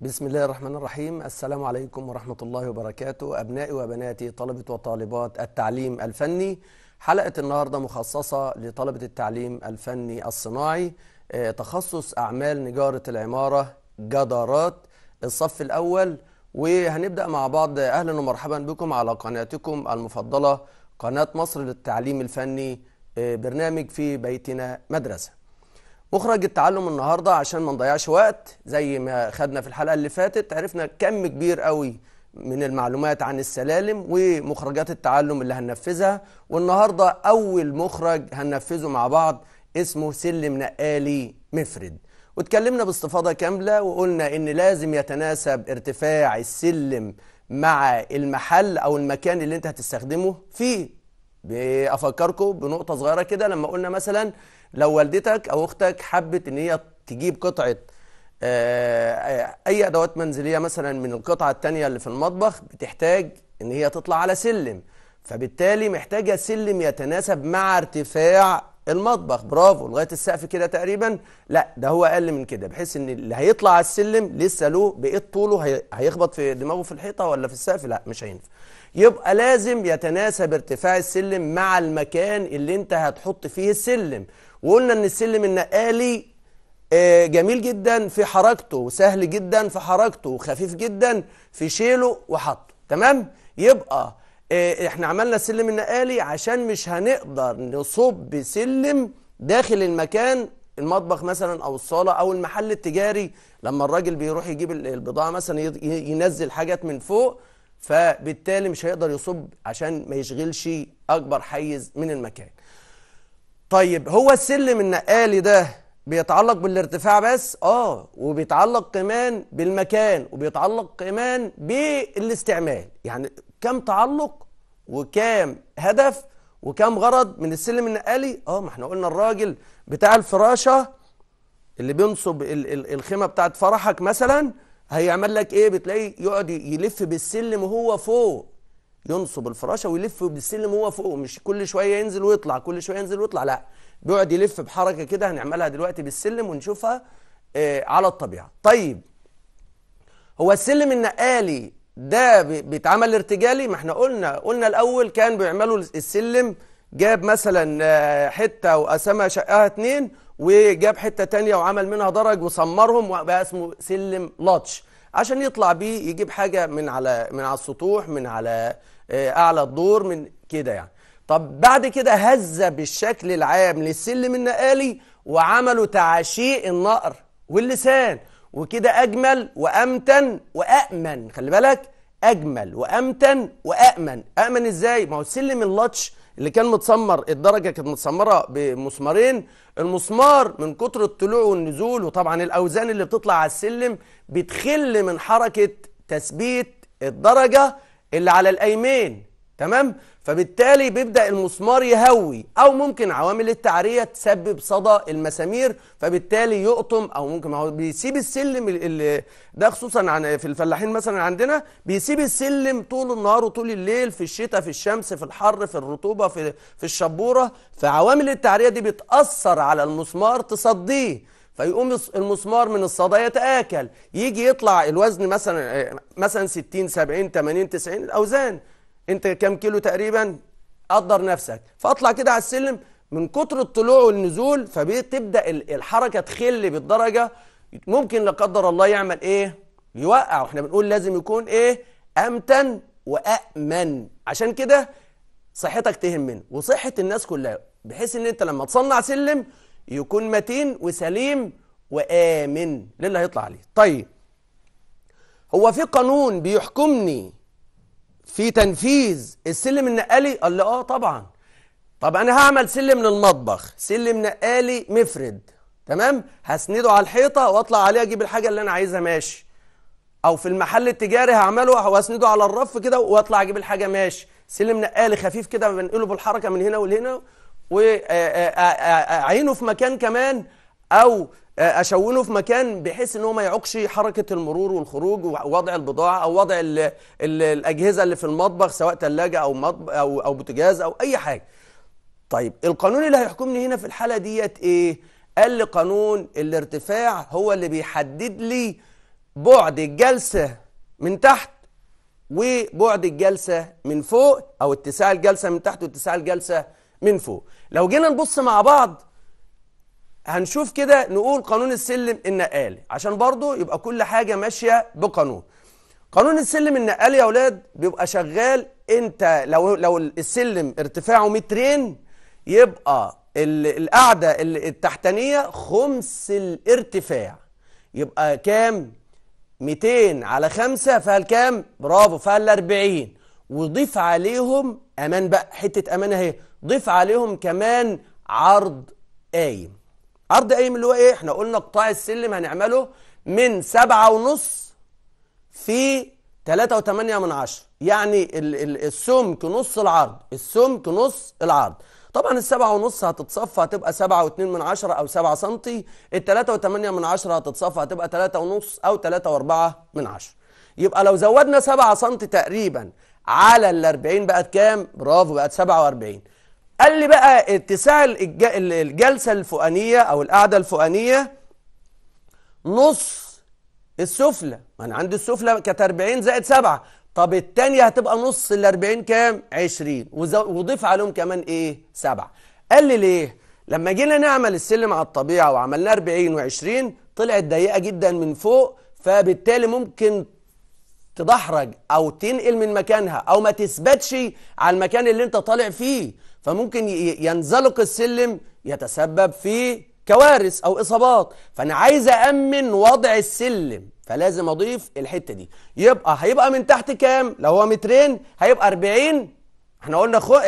بسم الله الرحمن الرحيم السلام عليكم ورحمة الله وبركاته أبنائي وبناتي طلبة وطالبات التعليم الفني حلقة النهاردة مخصصة لطلبة التعليم الفني الصناعي آه، تخصص أعمال نجارة العمارة جدارات الصف الأول وهنبدأ مع بعض أهلا ومرحبا بكم على قناتكم المفضلة قناة مصر للتعليم الفني آه، برنامج في بيتنا مدرسة مخرج التعلم النهارده عشان ما نضيعش وقت زي ما خدنا في الحلقه اللي فاتت عرفنا كم كبير قوي من المعلومات عن السلالم ومخرجات التعلم اللي هننفذها والنهارده اول مخرج هننفذه مع بعض اسمه سلم نقالي مفرد واتكلمنا باستفاضه كامله وقلنا ان لازم يتناسب ارتفاع السلم مع المحل او المكان اللي انت هتستخدمه فيه بافكركم بنقطه صغيره كده لما قلنا مثلا لو والدتك او اختك حبت ان هي تجيب قطعه آه، اي ادوات منزليه مثلا من القطعه الثانيه اللي في المطبخ بتحتاج ان هي تطلع على سلم فبالتالي محتاجه سلم يتناسب مع ارتفاع المطبخ برافو لغايه السقف كده تقريبا لا ده هو اقل من كده بحيث ان اللي هيطلع على السلم لسه له بقيه طوله هيخبط في دماغه في الحيطه ولا في السقف لا مش هينفع يبقى لازم يتناسب ارتفاع السلم مع المكان اللي انت هتحط فيه السلم وقلنا ان السلم النقالي آه، جميل جدا في حركته سهل جدا في حركته خفيف جدا في شيله وحطه تمام يبقى آه، احنا عملنا السلم النقالي عشان مش هنقدر نصب سلم داخل المكان المطبخ مثلا او الصاله او المحل التجاري لما الراجل بيروح يجيب البضاعه مثلا ينزل حاجات من فوق فبالتالي مش هيقدر يصب عشان ما يشغلش اكبر حيز من المكان طيب هو السلم النقالي ده بيتعلق بالارتفاع بس اه وبيتعلق كمان بالمكان وبيتعلق كمان بالاستعمال يعني كم تعلق وكام هدف وكم غرض من السلم النقالي اه ما احنا قلنا الراجل بتاع الفراشه اللي بينصب الخيمه بتاعت فرحك مثلا هيعمل لك ايه بتلاقيه يقعد يلف بالسلم وهو فوق ينصب الفراشه ويلف بالسلم هو فوق مش كل شويه ينزل ويطلع كل شويه ينزل ويطلع لا بيقعد يلف بحركه كده هنعملها دلوقتي بالسلم ونشوفها آه، على الطبيعه طيب هو السلم النقالي ده بيتعمل ارتجالي ما احنا قلنا قلنا الاول كان بيعملوا السلم جاب مثلا آه، حته وقسمها شقها اتنين وجاب حته تانية وعمل منها درج وسمرهم وبقى اسمه سلم لاتش عشان يطلع بيه يجيب حاجه من على من على السطوح من على آه، اعلى الدور من كده يعني طب بعد كده هز بالشكل العام للسلم النقالي وعملوا تعشيء النقر واللسان وكده اجمل وامتن وامن خلي بالك اجمل وامتن وامن امن ازاي ما هو سلم اللطش اللي كان متسمر الدرجه كانت متسمره بمسمارين المسمار من كتر الطلوع والنزول وطبعا الاوزان اللي بتطلع على السلم بتخل من حركه تثبيت الدرجه اللي على الايمين تمام فبالتالي بيبدا المسمار يهوي او ممكن عوامل التعريه تسبب صدى المسامير فبالتالي يقطم او ممكن هو بيسيب السلم اللي ده خصوصا عن في الفلاحين مثلا عندنا بيسيب السلم طول النهار وطول الليل في الشتاء في الشمس في الحر في الرطوبه في في الشبوره فعوامل التعريه دي بتاثر على المسمار تصديه فيقوم المسمار من الصدى يتآكل يجي يطلع الوزن مثلا آه، مثلا 60 70 80 90 الأوزان أنت كام كيلو تقريبا قدر نفسك فأطلع كده على السلم من كتر الطلوع والنزول فبتبدأ الحركة تخل بالدرجة ممكن لا قدر الله يعمل إيه يوقع واحنا بنقول لازم يكون إيه أمتن وامن عشان كده صحتك تهمنا وصحة الناس كلها بحيث ان انت لما تصنع سلم يكون متين وسليم وآمن لله هيطلع عليه طيب هو في قانون بيحكمني في تنفيذ السلم النقالي قال لي اه طبعا طب انا هعمل سلم للمطبخ سلم نقالي مفرد تمام هسنده على الحيطه واطلع عليه اجيب الحاجه اللي انا عايزها ماشي او في المحل التجاري هعمله واسنده على الرف كده واطلع اجيب الحاجه ماشي سلم نقالي خفيف كده بنقله بالحركه من هنا ولهنا وعينه آه، آه، آه، في مكان كمان او اشونه في مكان بحيث ان هو ما يعوقش حركه المرور والخروج ووضع البضاعه او وضع الـ الـ الاجهزه اللي في المطبخ سواء ثلاجه او مطبخ او او بوتجاز او اي حاجه. طيب القانون اللي هيحكمني هنا في الحاله ديت ايه؟ قال لي قانون الارتفاع هو اللي بيحدد لي بعد الجلسه من تحت وبعد الجلسه من فوق او اتساع الجلسه من تحت واتساع الجلسه من فوق لو جينا نبص مع بعض هنشوف كده نقول قانون السلم النقالي عشان برضو يبقى كل حاجة ماشية بقانون قانون السلم النقالي يا اولاد بيبقى شغال انت لو لو السلم ارتفاعه مترين يبقى القاعدة التحتانية خمس الارتفاع يبقى كام 200 على 5 كام برافو فال 40 وضيف عليهم امان بقى حتة امان اهي ضيف عليهم كمان عرض قايم عرض قايم اللي هو ايه احنا قلنا قطاع السلم هنعمله من سبعة ونص في تلاتة وتمانية من عشر يعني ال ال السمك نص العرض السمك نص العرض طبعا السبعة ونص هتتصفى هتبقى سبعة واتنين من عشرة أو سبعة سنتي التلاتة وتمانية من عشرة هتتصفى هتبقى تلاتة ونص أو تلاتة وأربعة من عشرة يبقى لو زودنا سبعة سنتي تقريبا على الأربعين بقت كام؟ برافو بقت سبعة وأربعين قال لي بقى اتساع الجلسة الفوقانية أو القعدة الفوقانية نص السفلى ما أنا عندي السفلى كانت 40 زائد 7 طب الثانيه هتبقى نص ال 40 كام؟ 20 وضيف عليهم كمان إيه؟ 7 قال لي ليه؟ لما جينا نعمل السلم على الطبيعة وعملناه 40 و20 طلعت ضيقة جدا من فوق فبالتالي ممكن تدحرج أو تنقل من مكانها أو ما تثبتش على المكان اللي أنت طالع فيه فممكن ينزلق السلم يتسبب في كوارث او اصابات فانا عايز امن وضع السلم فلازم اضيف الحته دي يبقى هيبقى من تحت كام لو هو مترين هيبقى 40 احنا قلنا خو...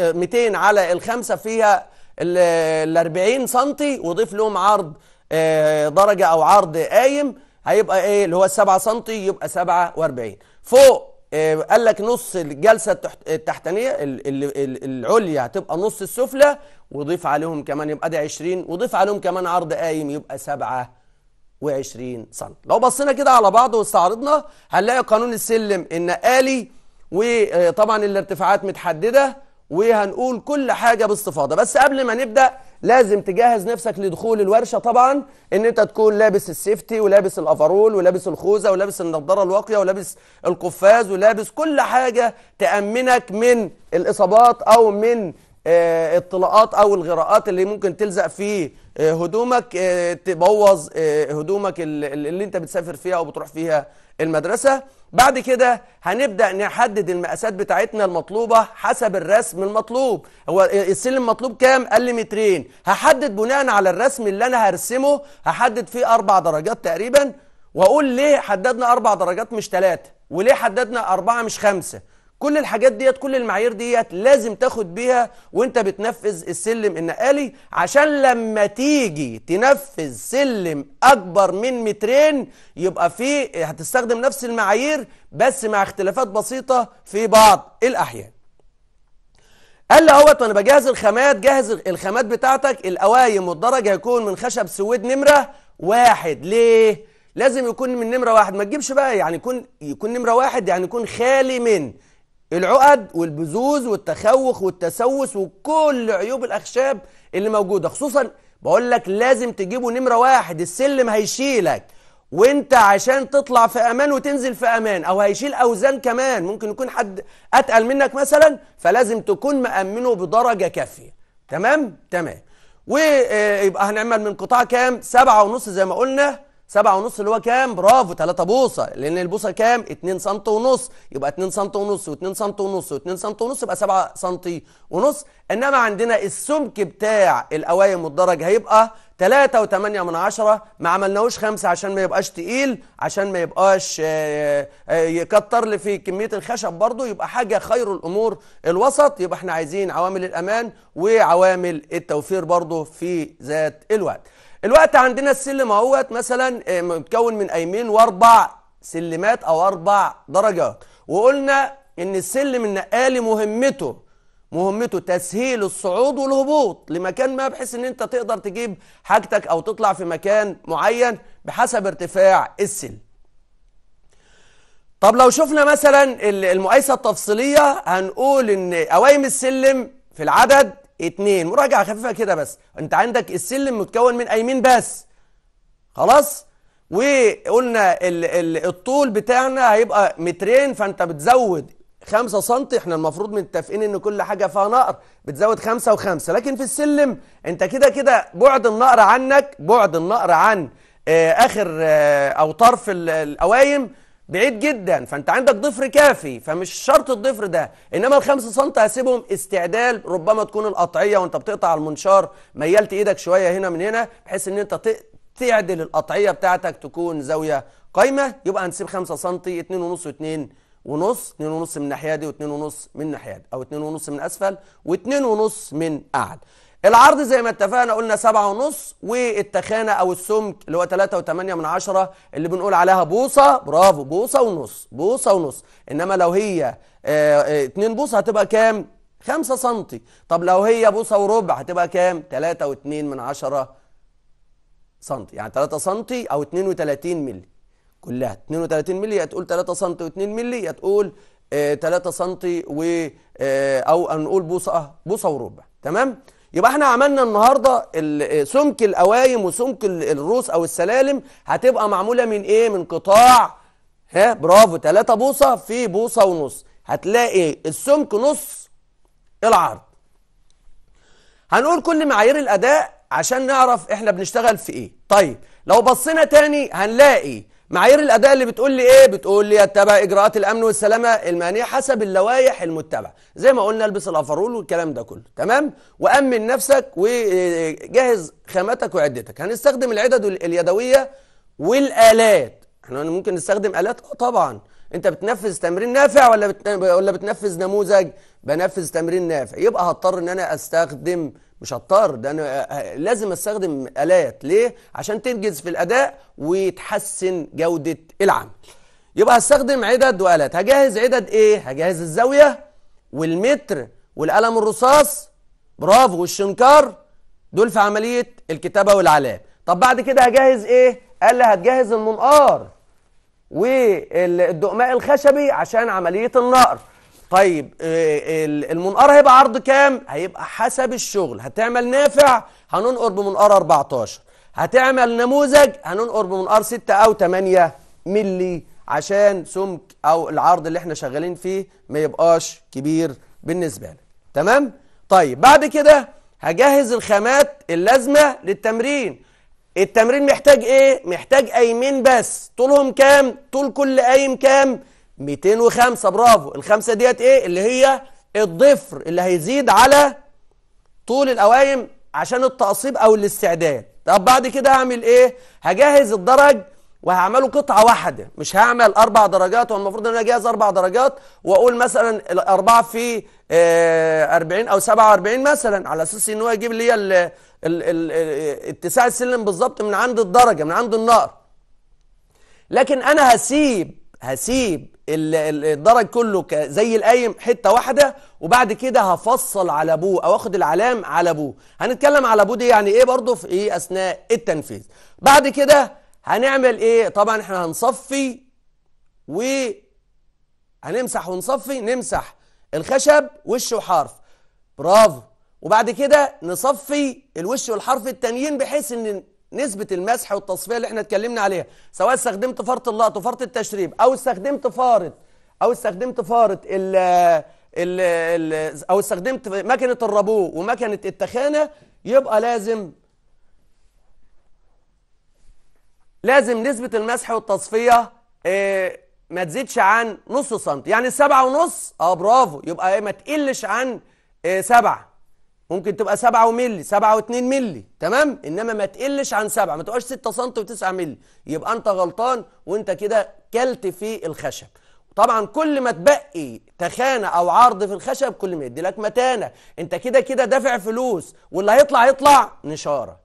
200 على الخمسه فيها ال 40 سم وضيف لهم عرض آه، درجه او عرض قايم هيبقى ايه اللي هو 7 سم يبقى 47 فوق آه، قال لك نص الجلسه التحتانيه العليا هتبقى نص السفلى وضيف عليهم كمان يبقى ده 20 وضيف عليهم كمان عرض قايم يبقى 27 سم لو بصينا كده على بعض واستعرضنا هنلاقي قانون السلم النقالي وطبعا الارتفاعات متحدده وهنقول كل حاجه باستفاضه بس قبل ما نبدا لازم تجهز نفسك لدخول الورشه طبعا ان انت تكون لابس السيفتي ولابس الافرول ولابس الخوذه ولابس النضاره الواقيه ولابس القفاز ولابس كل حاجه تامنك من الاصابات او من آه، الطلاقات او الغراءات اللي ممكن تلزق في آه، هدومك آه، تبوظ هدومك اللي انت بتسافر فيها او بتروح فيها المدرسه بعد كده هنبدأ نحدد المقاسات بتاعتنا المطلوبة حسب الرسم المطلوب هو السلم المطلوب كام؟ قال لي مترين هحدد بناء على الرسم اللي أنا هرسمه هحدد فيه أربع درجات تقريبا وأقول ليه حددنا أربع درجات مش ثلاثة وليه حددنا أربعة مش خمسة كل الحاجات ديت كل المعايير ديت لازم تاخد بيها وانت بتنفذ السلم النقالي عشان لما تيجي تنفذ سلم اكبر من مترين يبقى فيه هتستخدم نفس المعايير بس مع اختلافات بسيطة في بعض الاحيان قال لي اهوت وانا بجهز الخامات جهز الخامات بتاعتك القوايم والدرج هيكون من خشب سويد نمره واحد ليه؟ لازم يكون من نمره واحد ما تجيبش بقى يعني يكون يكون نمره واحد يعني يكون خالي من العقد والبزوز والتخوخ والتسوس وكل عيوب الاخشاب اللي موجوده خصوصا بقول لك لازم تجيبه نمره واحد السلم هيشيلك وانت عشان تطلع في امان وتنزل في امان او هيشيل اوزان كمان ممكن يكون حد اتقل منك مثلا فلازم تكون مامنه بدرجه كافيه تمام تمام ويبقى هنعمل من قطاع كام سبعة ونص زي ما قلنا سبعة ونص اللي هو كام برافو تلاتة بوصه لان البوصه كام 2 سم ونص يبقى 2 سم ونص و2 سم ونص و2 سم ونص يبقى 7 سم ونص انما عندنا السمك بتاع القوايم والدرج هيبقى تلاتة وتمانية من عشرة ما عملناهوش خمسة عشان ما يبقاش تقيل عشان ما يبقاش آه، آه، يكتر لي في كميه الخشب برضه يبقى حاجه خير الامور الوسط يبقى احنا عايزين عوامل الامان وعوامل التوفير برضه في ذات الوقت الوقت عندنا السلم اهوت مثلا آه، متكون من ايمين واربع سلمات او اربع درجات وقلنا ان السلم النقالي مهمته مهمته تسهيل الصعود والهبوط لمكان ما بحيث ان انت تقدر تجيب حاجتك او تطلع في مكان معين بحسب ارتفاع السلم طب لو شفنا مثلا المقايسه التفصيليه هنقول ان قوايم السلم في العدد اتنين مراجعة خفيفة كده بس انت عندك السلم متكون من ايمين بس خلاص وقلنا ال ال الطول بتاعنا هيبقى مترين فانت بتزود 5 سم احنا المفروض متفقين ان كل حاجه فيها نقر بتزود 5 و5 لكن في السلم انت كده كده بعد النقر عنك بعد النقر عن آه، اخر آه، او طرف الاوايم بعيد جدا فانت عندك ضفر كافي فمش شرط الضفر ده انما الخمس سم هسيبهم استعدال ربما تكون القطعيه وانت بتقطع المنشار ميلت ايدك شويه هنا من هنا بحيث ان انت تعدل القطعيه بتاعتك تكون زاويه قايمه يبقى هنسيب 5 سم اتنين و2 ونص ونص من الناحيه دي و ونص من الناحيه دي او ونص من اسفل و ونص من اعلى العرض زي ما اتفقنا قلنا سبعة ونص والتخانة أو السمك اللي هو تلاتة وتمانية من عشرة اللي بنقول عليها بوصة برافو بوصة ونص بوصة ونص إنما لو هي اه, آه، اتنين بوصة هتبقى كام؟ خمسة سنتي طب لو هي بوصة وربع هتبقى كام؟ تلاتة واتنين من عشرة سنتي يعني تلاتة سنتي أو اتنين وتلاتين ملي كلها 32 مللي هتقول 3 سم و2 مللي هتقول 3 سم و آه، او نقول بوصه بوصه وربع تمام يبقى احنا عملنا النهارده سمك القوايم وسمك الروس او السلالم هتبقى معموله من ايه من قطاع ها برافو تلاتة بوصه في بوصه ونص هتلاقي السمك نص العرض هنقول كل معايير الاداء عشان نعرف احنا بنشتغل في ايه طيب لو بصينا تاني هنلاقي معايير الاداء اللي بتقول لي ايه بتقول لي اتبع اجراءات الامن والسلامه المانيه حسب اللوائح المتبعه زي ما قلنا البس الافرول والكلام ده كله تمام وامن نفسك وجهز خامتك وعدتك هنستخدم العدد اليدويه والالات احنا ممكن نستخدم الات آه طبعا انت بتنفذ تمرين نافع ولا ولا بتنفذ نموذج بنفذ تمرين نافع يبقى هضطر ان انا استخدم مش هضطر ده انا لازم استخدم الات ليه عشان تنجز في الاداء وتحسن جوده العمل يبقى هستخدم عدد والات هجهز عدد ايه هجهز الزاويه والمتر والقلم الرصاص برافو والشنكار دول في عمليه الكتابه والعلام طب بعد كده هجهز ايه قال لي هتجهز المنقار والدقماء الخشبي عشان عملية النقر طيب آه، المنقر هيبقى عرض كام؟ هيبقى حسب الشغل هتعمل نافع هننقر بمنقار 14 هتعمل نموذج هننقر بمنقار 6 أو 8 ملي عشان سمك أو العرض اللي احنا شغالين فيه ما يبقاش كبير بالنسبة لك تمام؟ طيب بعد كده هجهز الخامات اللازمة للتمرين التمرين محتاج ايه محتاج قايمين بس طولهم كام طول كل قايم كام 205 برافو الخمسه ديت ايه اللي هي الضفر اللي هيزيد على طول القوايم عشان التقصيب او الاستعداد طب بعد كده هعمل ايه هجهز الدرج وهعمله قطعه واحده مش هعمل اربع درجات والمفروض ان انا اجهز اربع درجات واقول مثلا الاربعه في 40 آه، او 47 مثلا على اساس ان هو يجيب لي ال ال اتساع السلم بالظبط من عند الدرجه من عند النار لكن انا هسيب هسيب الدرج كله زي القايم حته واحده وبعد كده هفصل على ابوه او اخد العلام على ابوه هنتكلم على ابوه دي يعني ايه برضه في ايه اثناء التنفيذ بعد كده هنعمل ايه طبعا احنا هنصفي و هنمسح ونصفي نمسح الخشب وش وحرف برافو وبعد كده نصفي الوش والحرف التانيين بحيث ان نسبة المسح والتصفية اللي احنا اتكلمنا عليها سواء استخدمت فارة اللقط وفارة التشريب او استخدمت فارة او استخدمت فارة ال ال ال او استخدمت مكنة الربو ومكنة التخانة يبقى لازم لازم نسبة المسح والتصفية اه ما تزيدش عن نص سنتي يعني سبعة ونص اه برافو يبقى ايه ما تقلش عن اه سبعة ممكن تبقى 7 مللي 7 و2 مللي تمام انما ما تقلش عن 7 ما تبقاش 6 سم و9 مللي يبقى انت غلطان وانت كده كلت في الخشب طبعا كل ما تبقي تخانه او عرض في الخشب كل ما يدي لك متانه انت كده كده دافع فلوس واللي هيطلع يطلع نشاره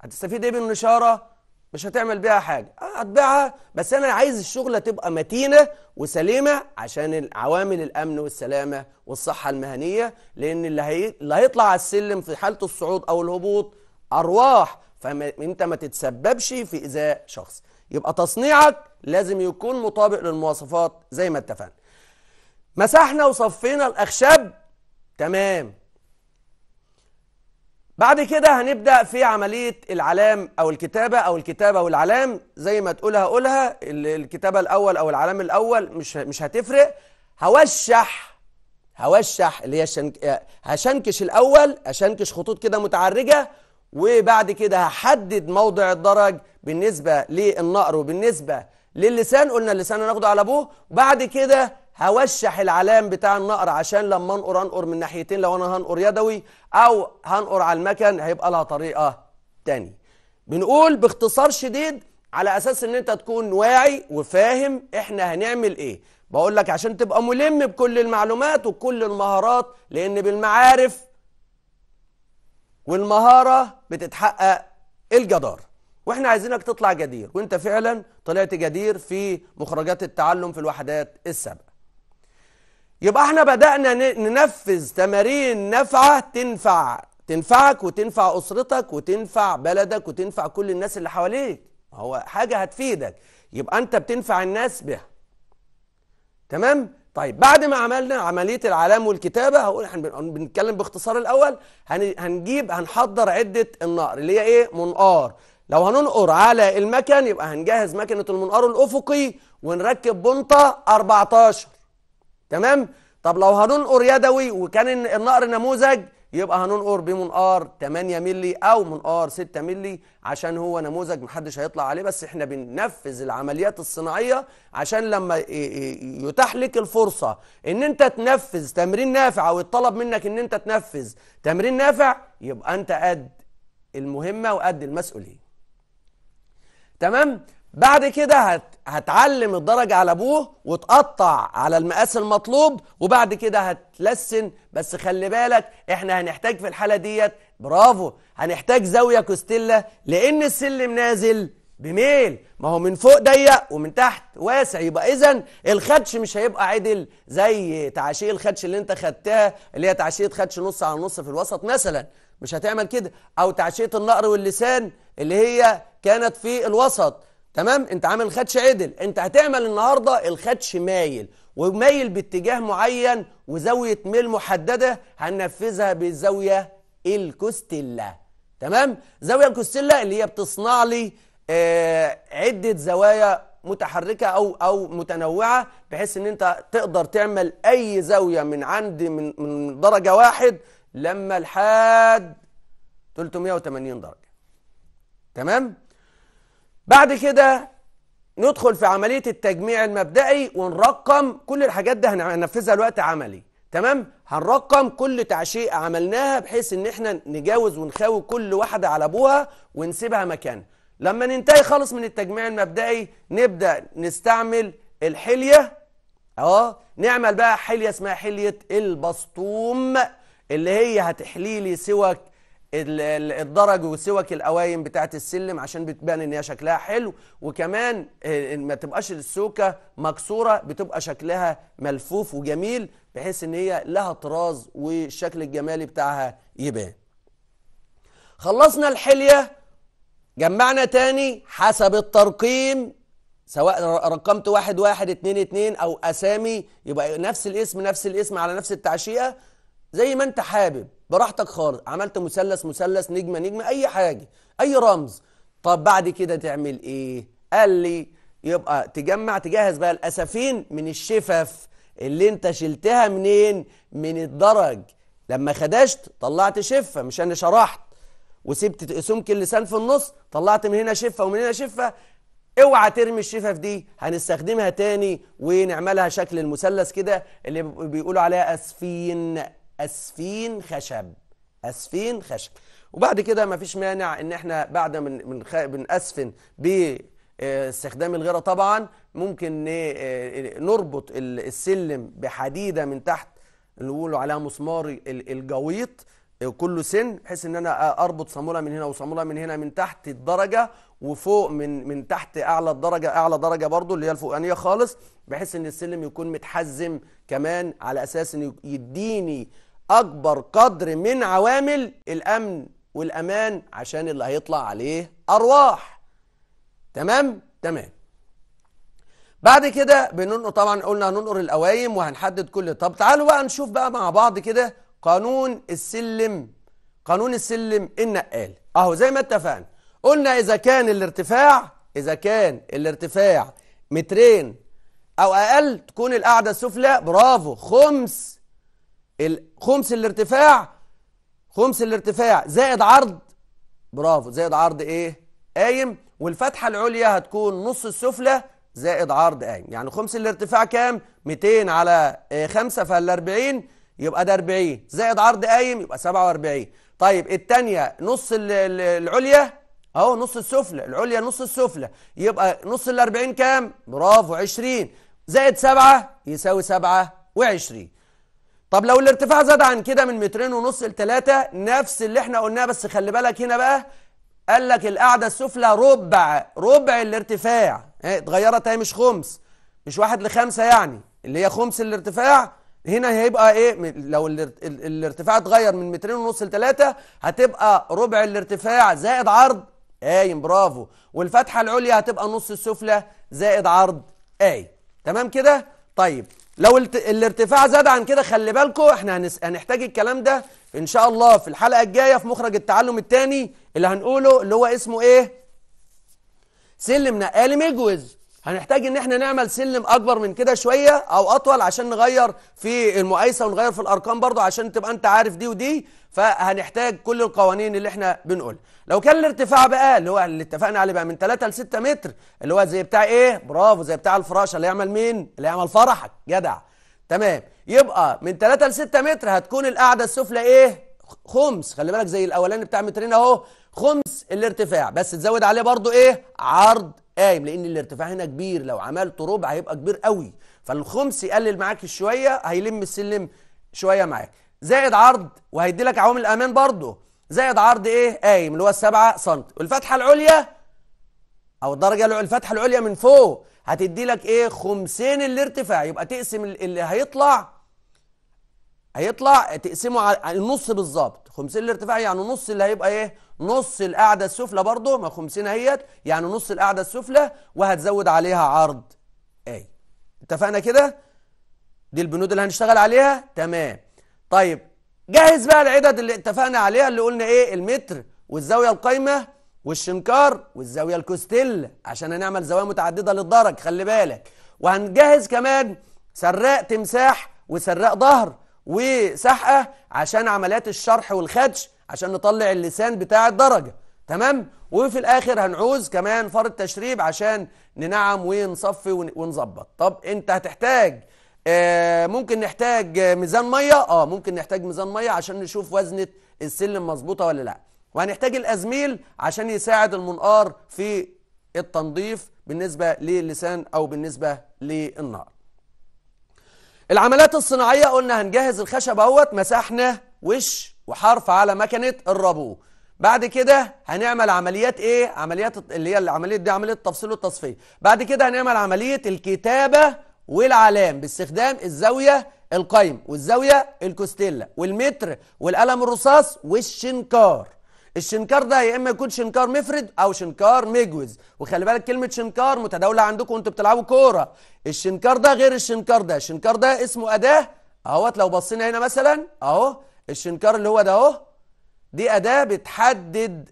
هتستفيد ايه بالنشاره مش هتعمل بيها حاجه آه، هتبيعها بس انا عايز الشغله تبقى متينه وسليمه عشان عوامل الامن والسلامه والصحه المهنيه لان اللي, هي... اللي هيطلع على السلم في حاله الصعود او الهبوط ارواح فانت ما تتسببش في ايذاء شخص يبقى تصنيعك لازم يكون مطابق للمواصفات زي ما اتفقنا مسحنا وصفينا الاخشاب تمام بعد كده هنبدأ في عملية العلام أو الكتابة أو الكتابة والعلام زي ما تقولها قولها الكتابة الأول أو العلام الأول مش مش هتفرق هوشح هوشح اللي هي شنك... آه، هشنكش الأول هشنكش خطوط كده متعرجة وبعد كده هحدد موضع الدرج بالنسبة للنقر وبالنسبة للسان قلنا اللسان هناخده على أبوه وبعد كده هوشح العلام بتاع النقر عشان لما انقر انقر من ناحيتين لو انا هنقر يدوي او هنقر على المكن هيبقى لها طريقه تاني بنقول باختصار شديد على اساس ان انت تكون واعي وفاهم احنا هنعمل ايه بقول لك عشان تبقى ملم بكل المعلومات وكل المهارات لان بالمعارف والمهاره بتتحقق الجدار واحنا عايزينك تطلع جدير وانت فعلا طلعت جدير في مخرجات التعلم في الوحدات السابقه يبقى احنا بدأنا ننفذ تمارين نافعة تنفع تنفعك وتنفع أسرتك وتنفع بلدك وتنفع كل الناس اللي حواليك هو حاجة هتفيدك يبقى أنت بتنفع الناس بها تمام؟ طيب بعد ما عملنا عملية العلام والكتابة هقول بنتكلم باختصار الأول هنجيب هنحضر عدة النقر اللي هي إيه؟ منقار لو هننقر على المكن يبقى هنجهز مكنة المنقار الأفقي ونركب بنطة 14 تمام طب لو هننقر يدوي وكان النقر نموذج يبقى هننقر بمنقار 8 مللي او منقار 6 مللي عشان هو نموذج محدش هيطلع عليه بس احنا بننفذ العمليات الصناعيه عشان لما يتاح لك الفرصه ان انت تنفذ تمرين نافع او يتطلب منك ان انت تنفذ تمرين نافع يبقى انت قد المهمه وقد المسؤوليه تمام بعد كده هت هتعلم الدرجة على ابوه وتقطع على المقاس المطلوب وبعد كده هتلسن بس خلي بالك احنا هنحتاج في الحاله ديت برافو هنحتاج زاويه كوستيلا لان السلم نازل بميل ما هو من فوق ضيق ومن تحت واسع يبقى اذا الخدش مش هيبقى عدل زي تعاشيق الخدش اللي انت خدتها اللي هي تعاشيق خدش نص على نص في الوسط مثلا مش هتعمل كده او تعشيه النقر واللسان اللي هي كانت في الوسط تمام انت عامل خدش عدل انت هتعمل النهارده الخدش مايل ومايل باتجاه معين وزاويه ميل محدده هننفذها بالزاويه الكوستيلا تمام زاويه الكوستيلا اللي هي بتصنع لي آه عده زوايا متحركه او او متنوعه بحيث ان انت تقدر تعمل اي زاويه من عند من من درجه واحد لما الحاد 380 درجه تمام بعد كده ندخل في عملية التجميع المبدئي ونرقم كل الحاجات ده هننفذها الوقت عملي تمام هنرقم كل تعشيء عملناها بحيث ان احنا نجاوز ونخاوي كل واحدة على ابوها ونسيبها مكانها لما ننتهي خالص من التجميع المبدئي نبدأ نستعمل الحلية اه نعمل بقى حلية اسمها حلية البسطوم اللي هي هتحليلي سوك الدرج وسوك القوايم بتاعت السلم عشان بتبان ان هي شكلها حلو وكمان آه، ما تبقاش السوكه مكسوره بتبقى شكلها ملفوف وجميل بحيث ان هي لها طراز والشكل الجمالي بتاعها يبان خلصنا الحليه جمعنا تاني حسب الترقيم سواء رقمت واحد واحد اتنين اتنين او اسامي يبقى نفس الاسم نفس الاسم على نفس التعشيقه زي ما انت حابب براحتك خالص عملت مثلث مثلث نجمه نجمه اي حاجه اي رمز طب بعد كده تعمل ايه قال لي يبقى تجمع تجهز بقى الاسفين من الشفف اللي انت شلتها منين من الدرج لما خدشت طلعت شفه مش انا شرحت وسبت سمك اللسان في النص طلعت من هنا شفه ومن هنا شفه اوعى ترمي الشفف دي هنستخدمها تاني ونعملها شكل المثلث كده اللي بيقولوا عليها اسفين أسفين خشب أسفين خشب وبعد كده مفيش مانع ان احنا بعد من من بنأسفن باستخدام آه، الغيره طبعا ممكن آه، نربط السلم بحديده من تحت اللي بيقولوا عليها مسمار الجويط آه، كله سن بحيث ان انا اربط صاموله من هنا وصاموله من هنا من تحت الدرجه وفوق من من تحت اعلى الدرجه اعلى درجه برضو اللي هي الفوقانيه خالص بحيث ان السلم يكون متحزم كمان على اساس ان يديني أكبر قدر من عوامل الأمن والأمان عشان اللي هيطلع عليه أرواح تمام؟ تمام بعد كده بننقل طبعا قلنا هننقل القوايم وهنحدد كل طب تعالوا بقى نشوف بقى مع بعض كده قانون السلم قانون السلم النقال اهو زي ما اتفقنا قلنا اذا كان الارتفاع اذا كان الارتفاع مترين او اقل تكون القاعده السفلى برافو خمس خمس الارتفاع خمس الارتفاع زائد عرض برافو زائد عرض ايه قايم والفتحه العليا هتكون نص السفلى زائد عرض قايم يعني خمس الارتفاع كام 200 على 5 آه، فال 40 يبقى ده 40 زائد عرض قايم يبقى 47 طيب الثانيه نص العليا اهو نص السفلى العليا نص السفلى يبقى نص ال 40 كام برافو 20 زائد 7 يساوي 27 طب لو الارتفاع زاد عن كده من مترين ونص لتلاتة نفس اللي احنا قلناه بس خلي بالك هنا بقى قال لك القاعدة السفلى ربع ربع الارتفاع إيه، اتغيرت اهي مش خمس مش واحد لخمسة يعني اللي هي خمس الارتفاع هنا هيبقى ايه لو الارتفاع اتغير من مترين ونص لتلاتة هتبقى ربع الارتفاع زائد عرض قايم برافو والفتحة العليا هتبقى نص السفلى زائد عرض قايم تمام كده طيب لو الارتفاع زاد عن كده خلي بالكم احنا هنس... هنحتاج الكلام ده ان شاء الله في الحلقه الجايه في مخرج التعلم الثاني اللي هنقوله اللي هو اسمه ايه سلم نقالي مجوز هنحتاج ان احنا نعمل سلم اكبر من كده شويه او اطول عشان نغير في المقايسه ونغير في الارقام برضو عشان تبقى انت عارف دي ودي فهنحتاج كل القوانين اللي احنا بنقول لو كان الارتفاع بقى اللي هو اللي اتفقنا عليه بقى من 3 ل 6 متر اللي هو زي بتاع ايه برافو زي بتاع الفراشه اللي يعمل مين اللي يعمل فرحك جدع تمام يبقى من 3 ل 6 متر هتكون القاعده السفلى ايه خمس خلي بالك زي الاولاني بتاع مترين اهو خمس الارتفاع بس تزود عليه برضو ايه عرض قايم لان الارتفاع هنا كبير لو عملته ربع هيبقى كبير قوي فالخمس يقلل معاك شويه هيلم السلم شويه معاك زائد عرض وهيدي لك عوامل الامان برضه زائد عرض ايه قايم اللي هو 7 سم والفتحه العليا او الدرجه الفتحه العليا من فوق هتدي لك ايه خمسين الارتفاع يبقى تقسم اللي هيطلع هيطلع تقسمه على النص بالظبط خمسين الارتفاع يعني نص اللي هيبقى ايه نص القاعدة السفلى برضه ما خمسين اهيت يعني نص القاعدة السفلى وهتزود عليها عرض اي اتفقنا كده دي البنود اللي هنشتغل عليها تمام طيب جهز بقى العدد اللي اتفقنا عليها اللي قلنا ايه المتر والزاوية القايمة والشنكار والزاوية الكوستيل عشان هنعمل زوايا متعددة للدرج خلي بالك وهنجهز كمان سراق تمساح وسراق ظهر وسحقة عشان عمليات الشرح والخدش عشان نطلع اللسان بتاع الدرجة تمام وفي الاخر هنعوز كمان فرد تشريب عشان ننعم ونصفي ونظبط طب انت هتحتاج آه ممكن نحتاج ميزان ميه اه ممكن نحتاج ميزان ميه عشان نشوف وزنه السلم مظبوطه ولا لا وهنحتاج الازميل عشان يساعد المنقار في التنظيف بالنسبه للسان او بالنسبه للنار العملات الصناعيه قلنا هنجهز الخشب اهوت مسحنا وش وحرف على مكنه الربو بعد كده هنعمل عمليات ايه عمليات اللي هي العمليه دي عمليه التفصيل والتصفيه بعد كده هنعمل عمليه الكتابه والعلام باستخدام الزاويه القيم والزاويه الكوستيلا والمتر والقلم الرصاص والشنكار الشنكار ده يا اما يكون شنكار مفرد او شنكار مجوز وخلي بالك كلمه شنكار متداوله عندكم وانتم بتلعبوا كوره الشنكار ده غير الشنكار ده الشنكار ده اسمه اداه اهوت لو بصينا هنا مثلا اهو الشنكار اللي هو ده اهو دي اداه بتحدد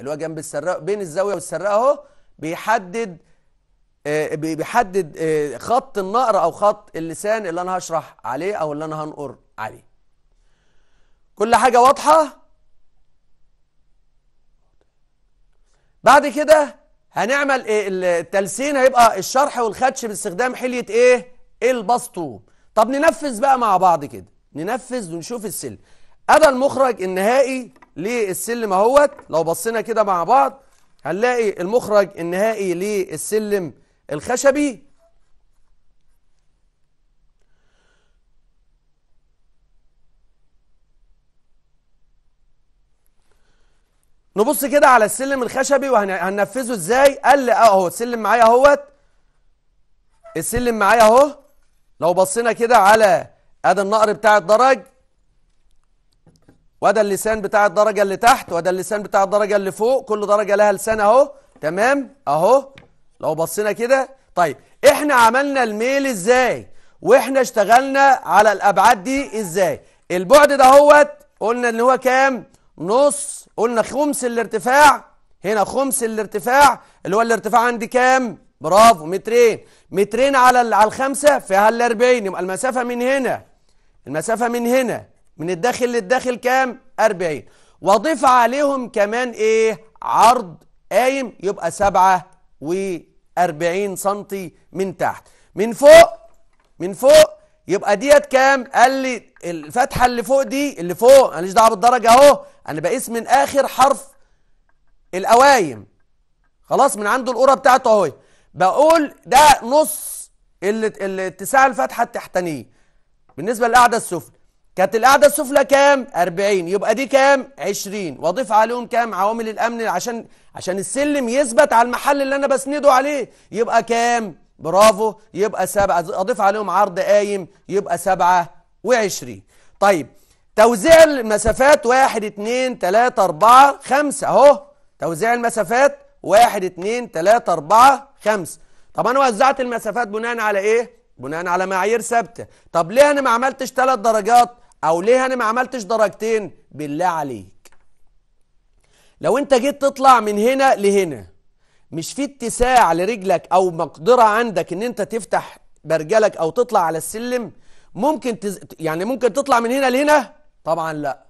اللي هو جنب السراق بين الزاويه والسراق اهو بيحدد آه بيحدد آه خط النقر او خط اللسان اللي انا هشرح عليه او اللي انا هنقر عليه كل حاجه واضحه بعد كده هنعمل إيه التلسين هيبقى الشرح والخدش باستخدام حليه ايه البسطو طب ننفذ بقى مع بعض كده ننفذ ونشوف السلم ادى المخرج النهائي للسلم اهوت لو بصينا كده مع بعض هنلاقي المخرج النهائي للسلم الخشبي نبص كده على السلم الخشبي وهننفذه ازاي قال لي آه، اهو السلم معايا اهوت السلم معايا اهو لو بصينا كده على ادي النقر بتاع الدرج وده اللسان بتاع الدرجة اللي تحت وده اللسان بتاع الدرجة اللي فوق كل درجة لها لسان اهو تمام اهو لو بصينا كده طيب احنا عملنا الميل ازاي واحنا اشتغلنا على الابعاد دي ازاي البعد ده هوت قلنا ان هو كام نص قلنا خمس الارتفاع هنا خمس الارتفاع اللي هو الارتفاع عندي كام برافو مترين مترين على على الخمسة فيها ال 40 يبقى المسافة من هنا المسافة من هنا من الداخل للداخل كام 40 واضيف عليهم كمان ايه عرض قايم يبقى 47 سنتي من تحت من فوق من فوق يبقى ديت كام قال لي الفتحه اللي فوق دي اللي فوق ماليش دعوه بالدرجه اهو انا بقيس من اخر حرف القوايم خلاص من عنده القرى بتاعته اهو بقول ده نص اللي اتساع الفتحه التحتانيه بالنسبة للقعدة السفلى كانت القعدة السفلى كام 40 يبقى دي كام 20 واضيف عليهم كام عوامل الامن عشان عشان السلم يثبت على المحل اللي انا بسنده عليه يبقى كام برافو يبقى سبعة اضيف عليهم عرض قايم يبقى سبعة وعشرين طيب توزيع المسافات واحد اتنين تلاتة اربعة خمسة اهو توزيع المسافات واحد اتنين تلاتة اربعة خمسة طب انا وزعت المسافات بناء على ايه بناء على معايير ثابته طب ليه انا ما عملتش ثلاث درجات او ليه انا ما عملتش درجتين بالله عليك لو انت جيت تطلع من هنا لهنا مش في اتساع لرجلك او مقدره عندك ان انت تفتح برجلك او تطلع على السلم ممكن تز... يعني ممكن تطلع من هنا لهنا طبعا لا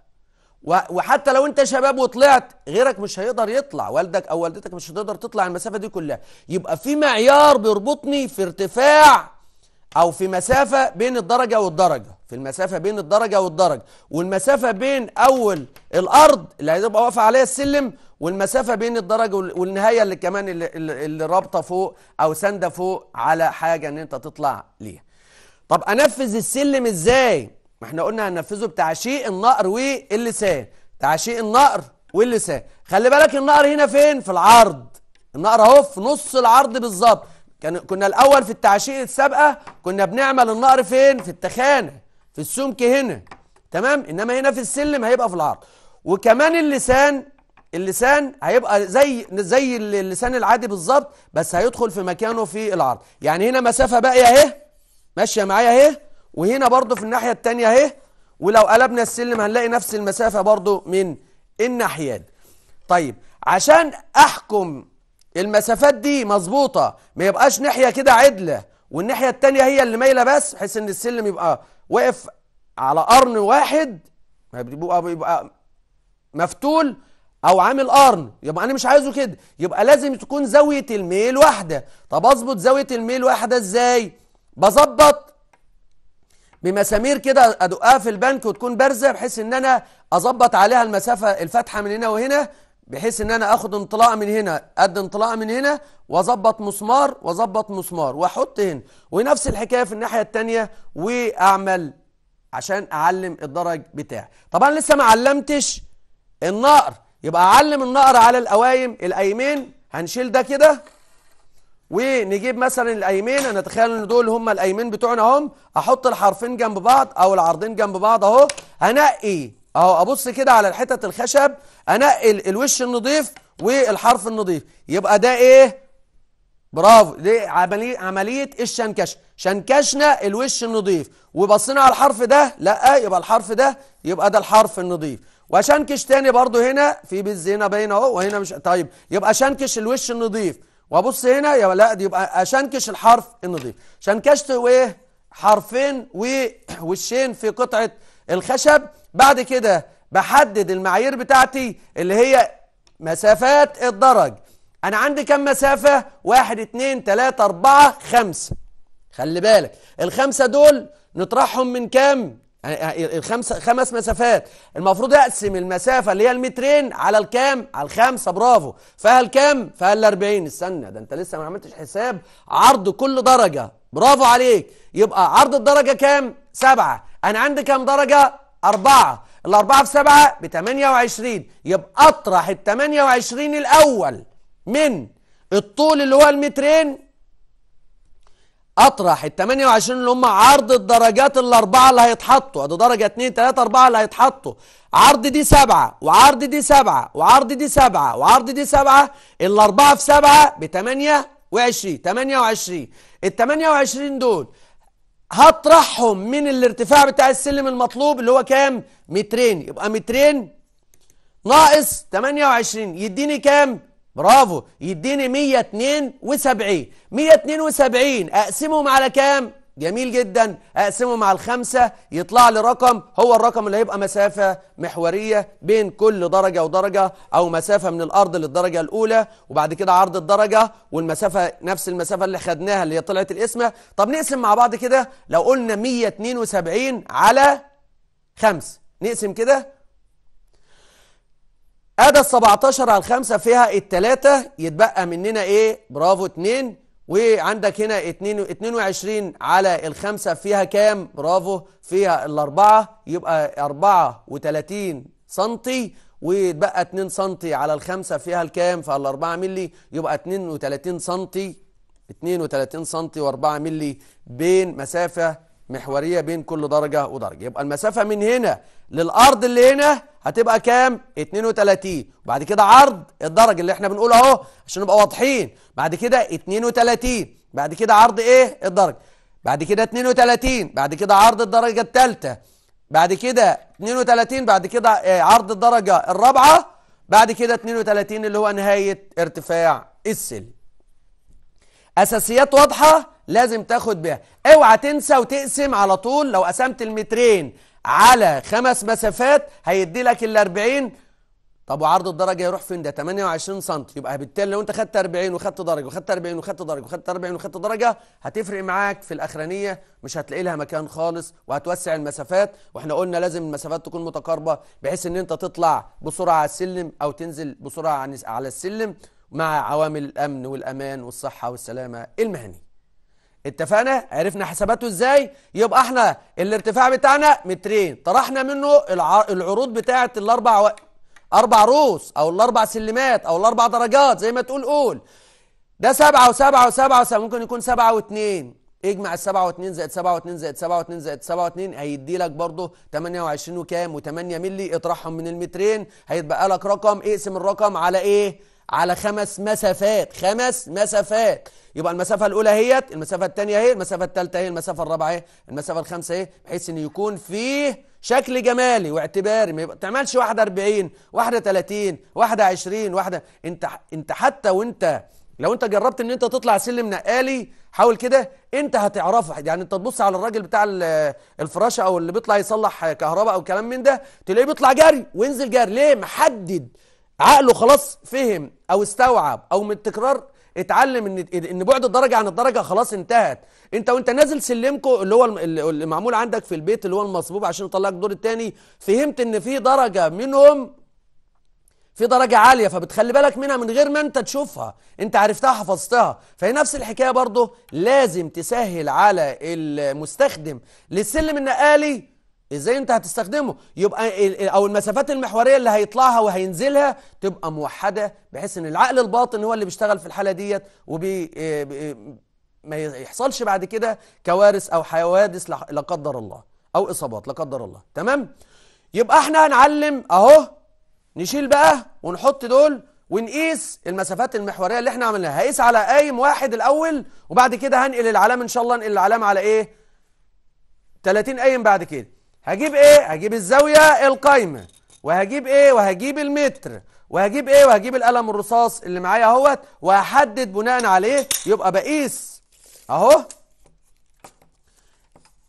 وحتى لو انت شباب وطلعت غيرك مش هيقدر يطلع والدك او والدتك مش هتقدر تطلع المسافه دي كلها يبقى في معيار بيربطني في ارتفاع او في مسافه بين الدرجه والدرجه في المسافه بين الدرجه والدرجه والمسافه بين اول الارض اللي هيبقى واقفه عليها السلم والمسافه بين الدرجه والنهايه اللي كمان اللي, اللي رابطه فوق او سانده فوق على حاجه ان انت تطلع ليها طب انفذ السلم ازاي ما احنا قلنا هننفذه بتعشيق النقر واللسان تعشيق النقر واللسان خلي بالك النقر هنا فين في العرض النقر اهو في نص العرض بالظبط كان كنا الاول في التعشير السابقه كنا بنعمل النقر فين في التخانه في السمك هنا تمام انما هنا في السلم هيبقى في العرض وكمان اللسان اللسان هيبقى زي زي اللسان العادي بالظبط بس هيدخل في مكانه في العرض يعني هنا مسافه باقيه اهي ماشيه معايا اهي وهنا برضو في الناحيه الثانيه اهي ولو قلبنا السلم هنلاقي نفس المسافه برضو من الناحيات طيب عشان احكم المسافات دي مظبوطه ما يبقاش ناحيه كده عدله والناحيه التانية هي اللي مايله بس بحيث ان السلم يبقى واقف على قرن واحد ما بيبقى بيبقى مفتول او عامل قرن يبقى انا مش عايزه كده يبقى لازم تكون زاويه الميل واحده طب اظبط زاويه الميل واحده ازاي بظبط بمسامير كده ادقها في البنك وتكون بارزه بحيث ان انا اظبط عليها المسافه الفاتحه من هنا وهنا بحيث ان انا اخد انطلاقه من هنا قد انطلاقه من هنا واظبط مسمار واظبط مسمار واحط هنا ونفس الحكايه في الناحيه الثانيه واعمل عشان اعلم الدرج بتاعي طبعا لسه ما علمتش النقر يبقى اعلم النقر على القوايم القايمين هنشيل ده كده ونجيب مثلا الايمين انا اتخيل ان دول هم الايمين بتوعنا اهم احط الحرفين جنب بعض او العرضين جنب بعض اهو هنقي اهو ابص كده على الحتت الخشب انقل الوش النظيف والحرف النظيف يبقى ده ايه برافو دي عملي عمليه الشنكش شنكشنا الوش النظيف وبصينا على الحرف ده لا يبقى الحرف ده يبقى ده الحرف النظيف واشنكش تاني برضو هنا في بيت هنا باين اهو وهنا مش طيب يبقى شنكش الوش النظيف وابص هنا يبقى لا دي يبقى اشنكش الحرف النظيف شنكشت وايه حرفين ووشين في قطعه الخشب بعد كده بحدد المعايير بتاعتي اللي هي مسافات الدرج انا عندي كم مسافة واحد اتنين تلاتة اربعة خمسة خلي بالك الخمسة دول نطرحهم من كام يعني الخمسة خمس مسافات المفروض اقسم المسافة اللي هي المترين على الكام على الخمسة برافو فهل كام فهل الاربعين استنى ده انت لسه ما عملتش حساب عرض كل درجة برافو عليك يبقى عرض الدرجة كام سبعة انا عندي كام درجة أربعة الأربعة في سبعة بتمانية وعشرين يبقى أطرح التمانية وعشرين الأول من الطول اللي هو المترين أطرح التمانية وعشرين اللي هم عرض الدرجات الأربعة اللي هيتحطوا أدي درجة اتنين تلاتة أربعة اللي هيتحطوا عرض دي سبعة وعرض دي سبعة وعرض دي سبعة وعرض دي سبعة الأربعة في سبعة بتمانية وعشرين تمانية وعشرين التمانية وعشرين دول هطرحهم من الارتفاع بتاع السلم المطلوب اللي هو كام مترين يبقى مترين ناقص 28 يديني كام برافو يديني 172 172 اقسمهم على كام جميل جدا اقسمه مع الخمسة يطلع لي رقم هو الرقم اللي هيبقى مسافة محورية بين كل درجة ودرجة او مسافة من الارض للدرجة الاولى وبعد كده عرض الدرجة والمسافة نفس المسافة اللي خدناها اللي هي طلعت القسمة طب نقسم مع بعض كده لو قلنا 172 على 5 نقسم كده ادي ال 17 على الخمسة فيها التلاتة يتبقى مننا ايه برافو 2 وعندك هنا 22 على الخمسة فيها كام برافو فيها الأربعة يبقى 34 سنتي ويتبقى 2 سنتي على الخمسة فيها الكام فالأربعة 4 ملي يبقى 32 سنتي 32 سنتي و4 ملي بين مسافة محورية بين كل درجة ودرجة يبقى المسافة من هنا للأرض اللي هنا هتبقى كام 32 وبعد كده عرض الدرج اللي احنا بنقول اهو عشان نبقى واضحين بعد كده 32 بعد كده عرض ايه الدرج بعد كده 32 بعد كده عرض الدرجة الثالثة بعد كده 32 بعد كده آه، عرض الدرجة الرابعة بعد كده 32 اللي هو نهاية ارتفاع السلم أساسيات واضحة لازم تاخد بيها اوعى تنسى وتقسم على طول لو قسمت المترين على خمس مسافات هيدي لك ال 40 طب وعرض الدرجه يروح فين ده 28 سم يبقى بالتالي لو انت خدت 40 وخدت درجه وخدت 40 وخدت درجه وخدت 40 وخدت درجه هتفرق معاك في الاخرانيه مش هتلاقي لها مكان خالص وهتوسع المسافات واحنا قلنا لازم المسافات تكون متقاربه بحيث ان انت تطلع بسرعه على السلم او تنزل بسرعه على السلم مع عوامل الامن والامان والصحه والسلامه المهنيه اتفقنا عرفنا حساباته ازاي يبقى احنا الارتفاع بتاعنا مترين طرحنا منه العروض بتاعه الاربع و... اربع روس او الاربع سلمات او الاربع درجات زي ما تقول قول ده سبعة وسبعة وسبعة وسبعة ممكن يكون سبعة واتنين اجمع السبعة واتنين زائد سبعة واتنين زائد سبعة واتنين زائد سبعة واتنين هيدي لك برضه وعشرين وكام وتمانية ملي اطرحهم من المترين هيتبقى لك رقم اقسم الرقم على ايه؟ على خمس مسافات خمس مسافات يبقى المسافه الاولى هيت المسافه الثانيه هي المسافه الثالثه هي المسافه الرابعه هي المسافه الخامسه هي بحيث ان يكون فيه شكل جمالي واعتباري ما تعملش واحده 40 واحده 30 واحده 20 واحده انت انت حتى وانت لو انت جربت ان انت تطلع سلم نقالي حاول كده انت هتعرفها يعني انت تبص على الراجل بتاع الفراشه او اللي بيطلع يصلح كهرباء او كلام من ده تلاقيه بيطلع جري وينزل جري ليه محدد عقله خلاص فهم او استوعب او من التكرار اتعلم ان ان بعد الدرجه عن الدرجه خلاص انتهت انت وانت نازل سلمكو اللي هو اللي معمول عندك في البيت اللي هو المصبوب عشان يطلعك الدور الثاني فهمت ان في درجه منهم في درجة عالية فبتخلي بالك منها من غير ما انت تشوفها انت عرفتها حفظتها فهي نفس الحكاية برضه لازم تسهل على المستخدم للسلم النقالي ازاي انت هتستخدمه يبقى او المسافات المحوريه اللي هيطلعها وهينزلها تبقى موحده بحيث ان العقل الباطن هو اللي بيشتغل في الحاله ديت وبي آه، آه، ما يحصلش بعد كده كوارث او حوادث لا قدر الله او اصابات لا قدر الله تمام يبقى احنا هنعلم اهو نشيل بقى ونحط دول ونقيس المسافات المحوريه اللي احنا عملناها هقيس على قايم واحد الاول وبعد كده هنقل العلامه ان شاء الله نقل العلامه على ايه 30 قايم بعد كده هجيب ايه هجيب الزاويه القايمه وهجيب ايه وهجيب المتر وهجيب ايه وهجيب القلم الرصاص اللي معايا اهوت وهحدد بناء عليه يبقى بقيس اهو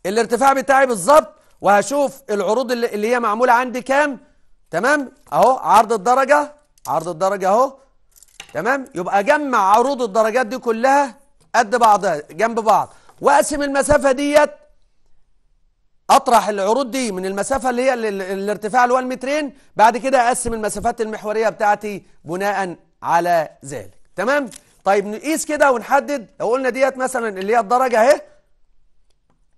الارتفاع بتاعي بالظبط وهشوف العروض اللي, اللي هي معموله عندي كام تمام اهو عرض الدرجه عرض الدرجه اهو تمام يبقى اجمع عروض الدرجات دي كلها قد بعضها جنب بعض واقسم المسافه ديت اطرح العروض دي من المسافه اللي هي الارتفاع اللي هو المترين بعد كده اقسم المسافات المحوريه بتاعتي بناء على ذلك تمام طيب نقيس كده ونحدد لو قلنا ديت مثلا اللي هي الدرجه اهي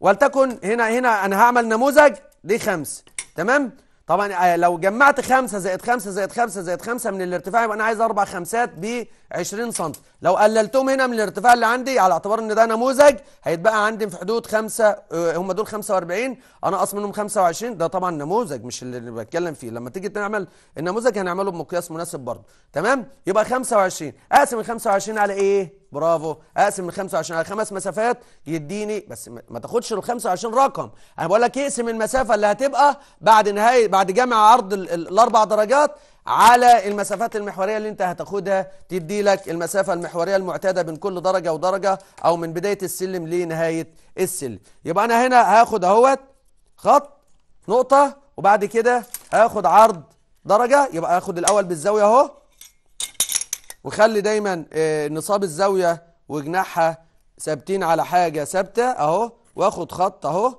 ولتكن هنا هنا انا هعمل نموذج دي خمسه تمام طبعا آه، لو جمعت خمسه زائد خمسه زائد خمسه زائد خمسه من الارتفاع يبقى انا عايز اربع خمسات 20 سم لو قللتهم هنا من الارتفاع اللي عندي على اعتبار ان ده نموذج هيتبقى عندي في حدود 5 آه، هم دول 45 انا اقص منهم 25 ده طبعا نموذج مش اللي بتكلم فيه لما تيجي تعمل النموذج هنعمله بمقياس مناسب برضه تمام يبقى 25 اقسم ال 25 على ايه برافو اقسم ال 25 على خمس مسافات يديني بس ما تاخدش ال 25 رقم انا بقول لك اقسم المسافه اللي هتبقى بعد نهايه بعد جمع عرض الاربع درجات على المسافات المحورية اللي انت هتاخدها تدي لك المسافة المحورية المعتادة بين كل درجة ودرجة او من بداية السلم لنهاية السلم يبقى انا هنا هاخد اهوت خط نقطة وبعد كده هاخد عرض درجة يبقى هاخد الاول بالزاوية اهو وخلي دايما آه، نصاب الزاوية وجناحها ثابتين على حاجة ثابتة اهو واخد خط اهو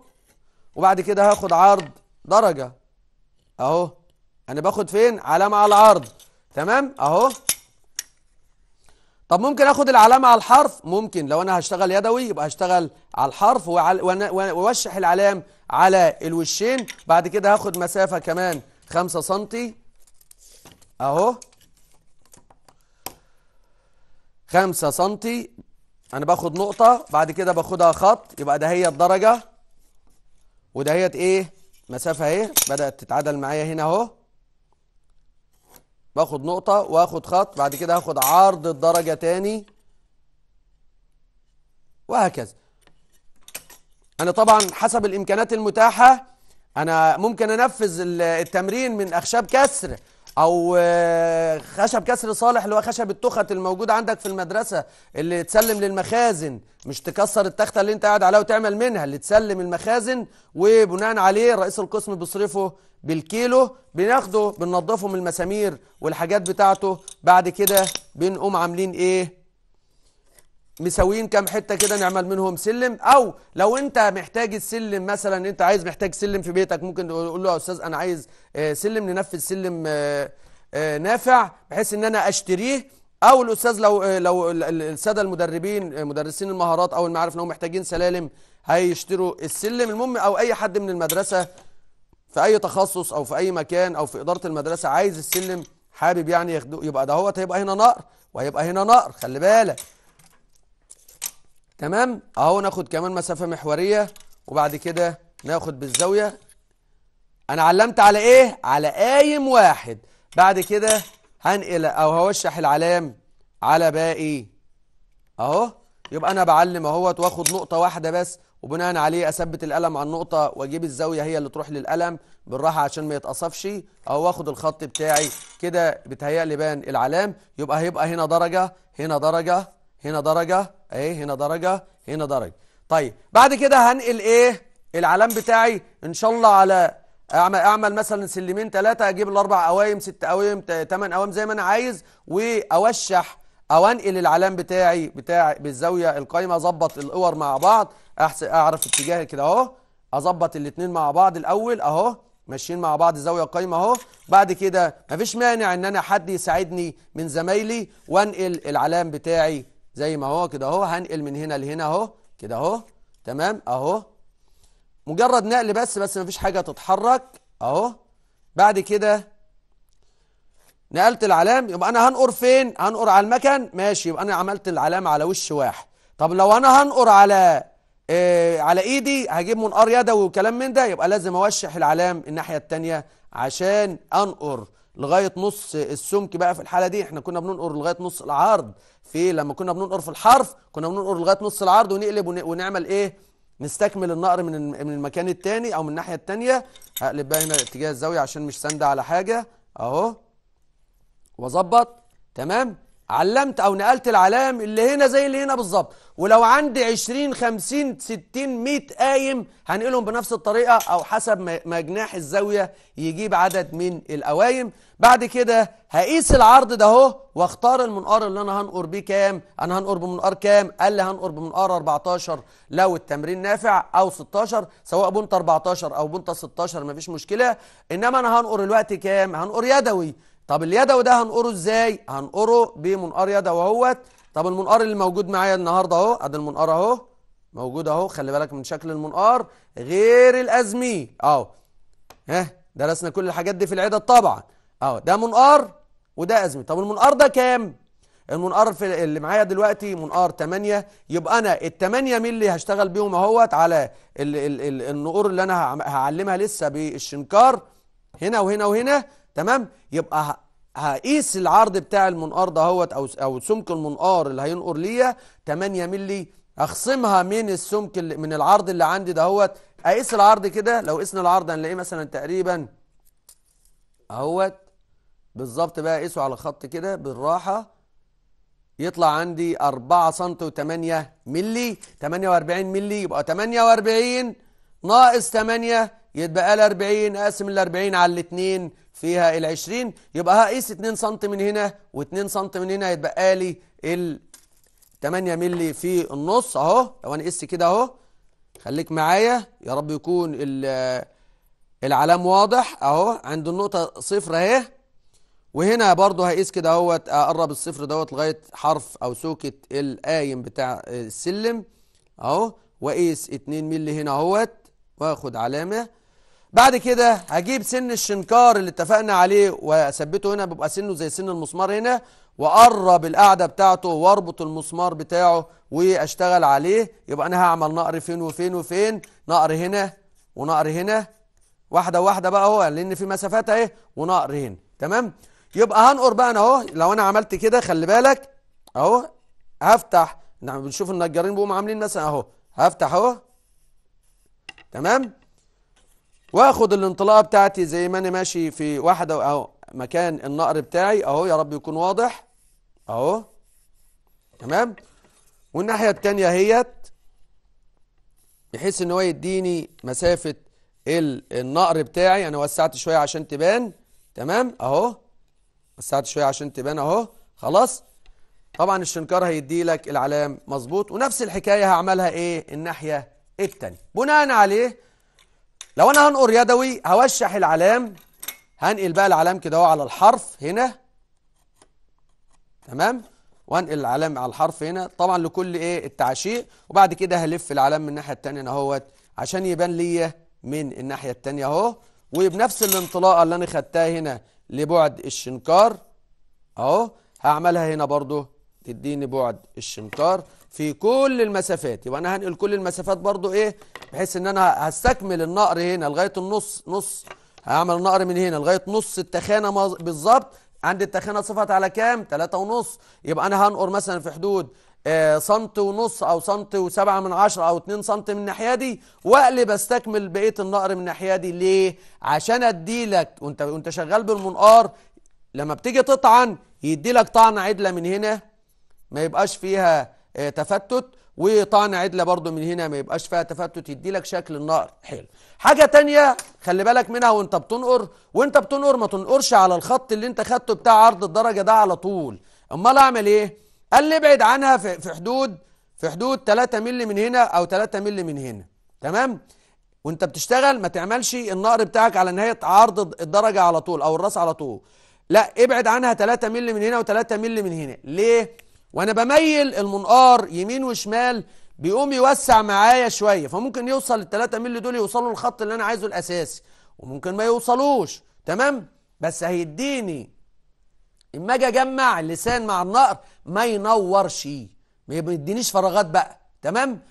وبعد كده هاخد عرض درجة اهو انا باخد فين علامه على العرض تمام اهو طب ممكن اخد العلامه على الحرف ممكن لو انا هشتغل يدوي يبقى هشتغل على الحرف ووشح العلام على الوشين بعد كده هاخد مسافه كمان 5 سم اهو 5 سم انا باخد نقطه بعد كده باخدها خط يبقى ده هي الدرجه وده هيت ايه مسافه اهي بدات تتعادل معايا هنا اهو باخد نقطة واخد خط بعد كده هاخد عرض الدرجة تاني وهكذا انا طبعا حسب الامكانات المتاحة انا ممكن انفذ التمرين من اخشاب كسر او آه، خشب كسر صالح اللي هو خشب التخت الموجود عندك في المدرسه اللي تسلم للمخازن مش تكسر التخته اللي انت قاعد عليها وتعمل منها اللي تسلم المخازن وبناء عليه رئيس القسم بيصرفه بالكيلو بناخده بننظفه من المسامير والحاجات بتاعته بعد كده بنقوم عاملين ايه مسويين كام حته كده نعمل منهم سلم او لو انت محتاج السلم مثلا انت عايز محتاج سلم في بيتك ممكن تقول له يا استاذ انا عايز آه، سلم ننفذ سلم آه، آه، نافع بحيث ان انا اشتريه او الاستاذ لو لو الساده المدربين مدرسين المهارات او المعارف لو محتاجين سلالم هيشتروا السلم المهم او اي حد من المدرسه في اي تخصص او في اي مكان او في اداره المدرسه عايز السلم حابب يعني يبقى ده هو هيبقى هنا نقر وهيبقى هنا نقر خلي بالك تمام اهو ناخد كمان مسافه محوريه وبعد كده ناخد بالزاويه انا علمت على ايه على قايم واحد بعد كده هنقل او هوشح العلام على باقي اهو يبقى انا بعلم اهوت واخد نقطه واحده بس وبناء عليه اثبت القلم على النقطه واجيب الزاويه هي اللي تروح للقلم بالراحه عشان ما يتقصفش اهو واخد الخط بتاعي كده لي بان العلام يبقى هيبقى هنا درجه هنا درجه هنا درجة اهي هنا درجة هنا درجة طيب بعد كده هنقل ايه العلام بتاعي ان شاء الله على اعمل اعمل مثلا سلمين ثلاثة اجيب الاربع قوايم ست قوايم ثمان قوايم زي ما انا عايز واوشح او انقل العلام بتاعي بتاع بالزاوية القايمة اظبط الاور مع بعض اعرف اتجاه كده اهو اظبط الاثنين مع بعض الاول اهو ماشيين مع بعض زاويه قايمه اهو بعد كده مفيش مانع ان انا حد يساعدني من زمايلي وانقل العلام بتاعي زي ما هو كده اهو هنقل من هنا لهنا اهو كده اهو تمام اهو مجرد نقل بس بس مفيش حاجه تتحرك اهو بعد كده نقلت العلام يبقى انا هنقر فين هنقر على المكن ماشي يبقى انا عملت العلامه على وش واحد طب لو انا هنقر على إيه على ايدي هجيب منقار يدوي وكلام من ده يبقى لازم اوشح العلام الناحيه الثانيه عشان انقر لغايه نص السمك بقى في الحاله دي احنا كنا بننقر لغايه نص العرض في لما كنا بننقر في الحرف كنا بننقر لغايه نص العرض ونقلب ونعمل ايه نستكمل النقر من من المكان الثاني او من الناحيه الثانيه هقلب بقى هنا اتجاه الزاويه عشان مش ساندة على حاجه اهو واظبط تمام علمت او نقلت العلام اللي هنا زي اللي هنا بالظبط ولو عندي 20 50 60 100 قايم هنقلهم بنفس الطريقه او حسب ما جناح الزاويه يجيب عدد من القوايم بعد كده هقيس العرض ده اهو واختار المنقار اللي انا هنقر بيه كام انا هنقر بمنقار كام قال لي هنقر بمنقار 14 لو التمرين نافع او 16 سواء بنت 14 او بنت 16 مفيش مشكله انما انا هنقر الوقت كام هنقر يدوي طب اليدوي ده هنقره ازاي هنقره بمنقار يدوي اهوت طب المنقار اللي موجود معايا النهارده اهو ادي المنقار اهو موجود اهو خلي بالك من شكل المنقار غير الازمي اهو ها درسنا كل الحاجات دي في العدد طبعا اهو ده منقار وده ازمي طب المنقار ده كام المنقار في اللي معايا دلوقتي منقار 8 يبقى انا ال 8 مللي هشتغل بيهم اهوت على النقور اللي انا هعلمها لسه بالشنكار هنا وهنا وهنا تمام يبقى هقيس العرض بتاع المنقار ده هوت او او سمك المنقار اللي هينقر ليا 8 مللي اخصمها من السمك اللي من العرض اللي عندي ده هوت اقيس العرض كده لو قسنا العرض هنلاقيه مثلا تقريبا اهوت بالظبط بقى قيسه على خط كده بالراحه يطلع عندي 4 سم و8 مللي 48 مللي يبقى 48 ناقص 8 يتبقى لي 40 اقسم ال 40 على الاثنين فيها ال 20 يبقى هقيس 2 سم من هنا و2 سم من هنا هيتبقى لي ال 8 مللي في النص اهو لو انا قست كده اهو خليك معايا يا رب يكون العلام واضح اهو عند النقطة صفر اهي وهنا برضو هقيس كده اهوت اقرب الصفر دوت لغاية حرف او سوكة القايم بتاع السلم اهو واقيس 2 مللي هنا اهوت واخد علامة بعد كده هجيب سن الشنكار اللي اتفقنا عليه واثبته هنا بيبقى سنه زي سن المسمار هنا واقرب القاعده بتاعته واربط المسمار بتاعه واشتغل عليه يبقى انا هعمل نقر فين وفين وفين نقر هنا ونقر هنا واحده واحده بقى اهو لان في مسافات اهي ونقر هنا تمام يبقى هنقر بقى انا اهو لو انا عملت كده خلي بالك اهو هفتح نعم، بنشوف النجارين بيقوموا عاملين مثلا اهو هفتح اهو تمام واخد الانطلاقه بتاعتي زي ما انا ماشي في واحده اهو مكان النقر بتاعي اهو يا رب يكون واضح اهو تمام والناحيه الثانيه اهيت بحيث ان هو يديني مسافه النقر بتاعي انا وسعت شويه عشان تبان تمام اهو وسعت شويه عشان تبان اهو خلاص طبعا الشنكار هيدي لك العلام مظبوط ونفس الحكايه هعملها ايه الناحيه الثانيه بناء عليه لو انا هنقر يدوي هوشح العلام هنقل بقى العلام كده على الحرف هنا تمام وانقل العلام على الحرف هنا طبعا لكل ايه التعشيق وبعد كده هلف العلام من الناحيه الثانيه انا اهوت عشان يبان ليا من الناحيه الثانيه اهو وبنفس الانطلاقه اللي انا خدتها هنا لبعد الشنكار اهو هعملها هنا برضو تديني بعد الشنكار في كل المسافات يبقى انا هنقل كل المسافات برضو ايه بحيث ان انا هستكمل النقر هنا لغايه النص نص هعمل النقر من هنا لغايه نص التخانه بالظبط عند التخانه صفت على كام 3 ونص يبقى انا هنقر مثلا في حدود آه، سنت ونص او سنت وسبعة من عشرة او 2 سنت من الناحيه دي واقلب استكمل بقيه النقر من الناحيه دي ليه عشان اديلك وانت وانت شغال بالمنقار لما بتيجي تطعن يديلك طعنه عدله من هنا ما يبقاش فيها تفتت وطعن عدله برضو من هنا ما يبقاش فيها تفتت يدي لك شكل النار حلو حاجه تانية خلي بالك منها وانت بتنقر وانت بتنقر ما تنقرش على الخط اللي انت خدته بتاع عرض الدرجه ده على طول امال اعمل ايه قال لي ابعد عنها في حدود في حدود 3 مللي من هنا او 3 مللي من هنا تمام وانت بتشتغل ما تعملش النقر بتاعك على نهايه عرض الدرجه على طول او الراس على طول لا ابعد عنها 3 مللي من هنا و3 مللي من هنا ليه وانا بميل المنقار يمين وشمال بيقوم يوسع معايا شويه فممكن يوصل التلاتة 3 دول يوصلوا للخط اللي انا عايزه الاساسي وممكن ما يوصلوش تمام بس هيديني اما اجي اجمع اللسان مع النقر ما ينورش ما يدينيش فراغات بقى تمام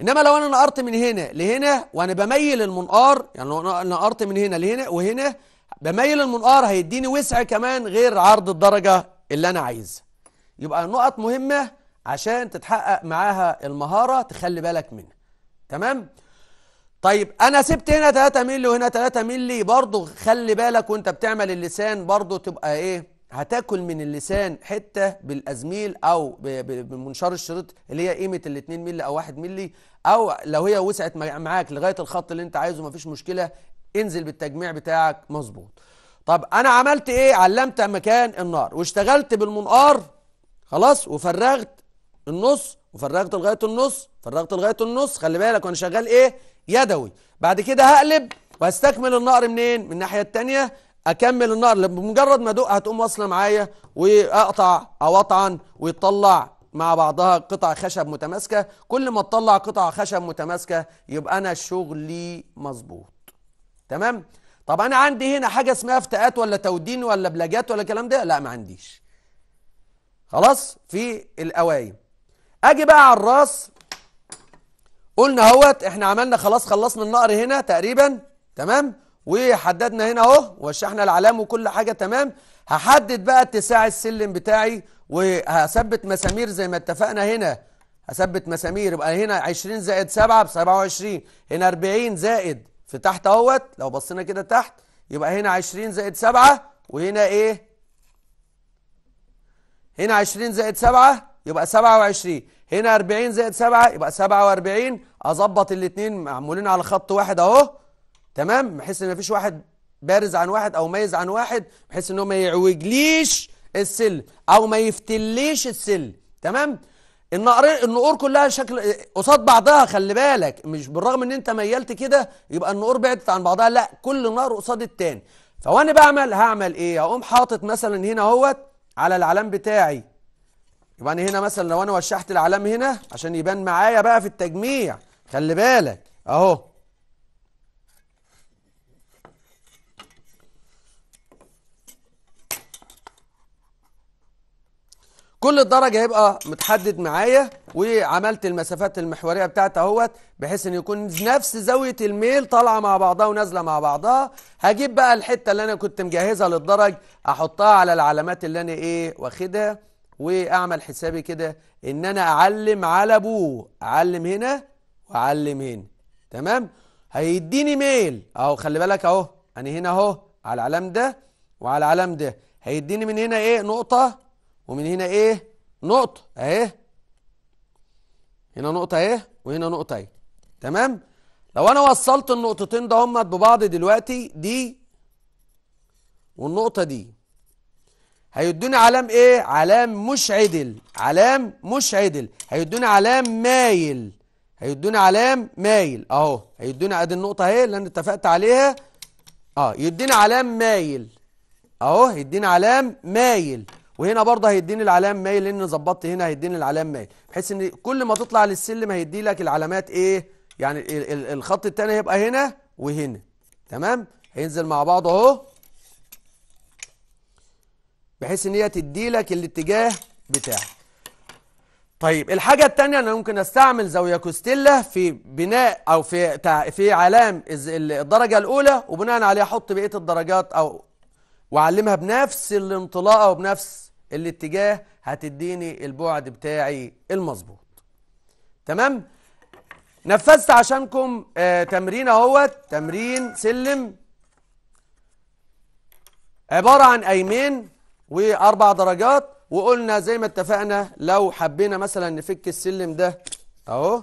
انما لو انا نقرت من هنا لهنا وانا بميل المنقار يعني لو انا نقرت من هنا لهنا وهنا بميل المنقار هيديني وسع كمان غير عرض الدرجه اللي انا عايزها يبقى نقط مهمة عشان تتحقق معاها المهارة تخلي بالك منها تمام؟ طيب انا سبت هنا 3 مللي وهنا 3 مللي برضه خلي بالك وانت بتعمل اللسان برضه تبقى ايه هتاكل من اللسان حته بالازميل او بمنشار الشريط اللي هي قيمه ال 2 مللي او 1 مللي او لو هي وسعت معاك لغايه الخط اللي انت عايزه مفيش مشكله انزل بالتجميع بتاعك مظبوط طب انا عملت ايه علمت مكان النار واشتغلت بالمنقار خلاص وفرغت النص وفرغت لغايه النص فرغت لغايه النص خلي بالك وانا شغال ايه يدوي بعد كده هقلب وهستكمل النقر منين من الناحيه الثانيه اكمل النقر بمجرد ما ادق هتقوم واصله معايا واقطع او اطعن ويطلع مع بعضها قطع خشب متماسكه كل ما تطلع قطع خشب متماسكه يبقى انا شغلي مظبوط تمام طب انا عندي هنا حاجه اسمها افتئات ولا تودين ولا بلاجات ولا الكلام ده لا ما عنديش خلاص في القوايم اجي بقى على الراس قلنا اهوت احنا عملنا خلاص خلصنا النقر هنا تقريبا تمام وحددنا هنا اهو وشحنا العلام وكل حاجه تمام هحدد بقى اتساع السلم بتاعي وهثبت مسامير زي ما اتفقنا هنا هثبت مسامير يبقى هنا 20 زائد 7 ب 27 هنا 40 زائد في تحت اهوت لو بصينا كده تحت يبقى هنا 20 زائد 7 وهنا ايه هنا 20 زائد 7 يبقى 27 هنا 40 زائد 7 يبقى 47 اظبط الاثنين معمولين على خط واحد اهو تمام بحيث ان مفيش واحد بارز عن واحد او ميز عن واحد بحيث ان هو ما يعوجليش السلم او ما يفتليش السلم تمام النقرين النقور كلها شكل قصاد بعضها خلي بالك مش بالرغم ان انت ميلت كده يبقى النقور بعدت عن بعضها لا كل نقر قصاد التاني فوانا بعمل هعمل ايه هقوم حاطط مثلا هنا اهوت على العلام بتاعي يبقى انا هنا مثلا لو انا وشحت العلام هنا عشان يبان معايا بقى في التجميع خلي بالك اهو كل درجة هيبقى متحدد معايا وعملت المسافات المحورية بتاعت اهوت بحيث ان يكون نفس زاوية الميل طالعة مع بعضها ونازلة مع بعضها هجيب بقى الحتة اللي انا كنت مجهزها للدرج احطها على العلامات اللي انا ايه واخدها واعمل حسابي كده ان انا اعلم على ابوه اعلم هنا واعلم هنا تمام هيديني ميل اهو خلي بالك اهو انا هنا اهو على العلام ده وعلى العلام ده هيديني من هنا ايه نقطة ومن هنا ايه نقطة اهي هنا نقطة اهي وهنا نقطة اهي تمام لو انا وصلت النقطتين ده ببعض دلوقتي دي والنقطة دي هيدوني علام ايه علام مش عدل علام مش عدل هيدوني علام مايل هيدوني علام مايل اهو هيدوني ادي النقطة اهي اللي انا اتفقت عليها اه يديني علام مايل اهو يديني علام مايل وهنا برضه هيديني العلام مايل لان ظبطت هنا هيديني العلام مايل بحيث ان كل ما تطلع للسلم هيدي لك العلامات ايه يعني الخط الثاني هيبقى هنا وهنا تمام هينزل مع بعض اهو بحيث ان هي تدي لك الاتجاه بتاعه طيب الحاجه الثانيه انا ممكن استعمل زاويه كوستيلا في بناء او في في علام الدرجه الاولى وبناء عليها احط بقيه الدرجات او واعلمها بنفس الانطلاقه وبنفس الاتجاه هتديني البعد بتاعي المظبوط تمام نفذت عشانكم آه تمرين اهوت تمرين سلم عبارة عن ايمين واربع درجات وقلنا زي ما اتفقنا لو حبينا مثلا نفك السلم ده اهو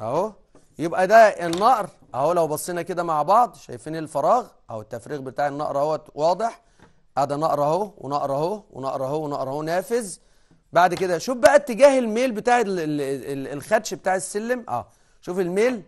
اهو يبقى ده النقر اهو لو بصينا كده مع بعض شايفين الفراغ او التفريغ بتاع النقر اهوت واضح قاعده نقرا اهو ونقرا اهو ونقرا اهو ونقرا اهو نافذ بعد كده شوف بقى اتجاه الميل بتاع الخدش بتاع السلم اه شوف الميل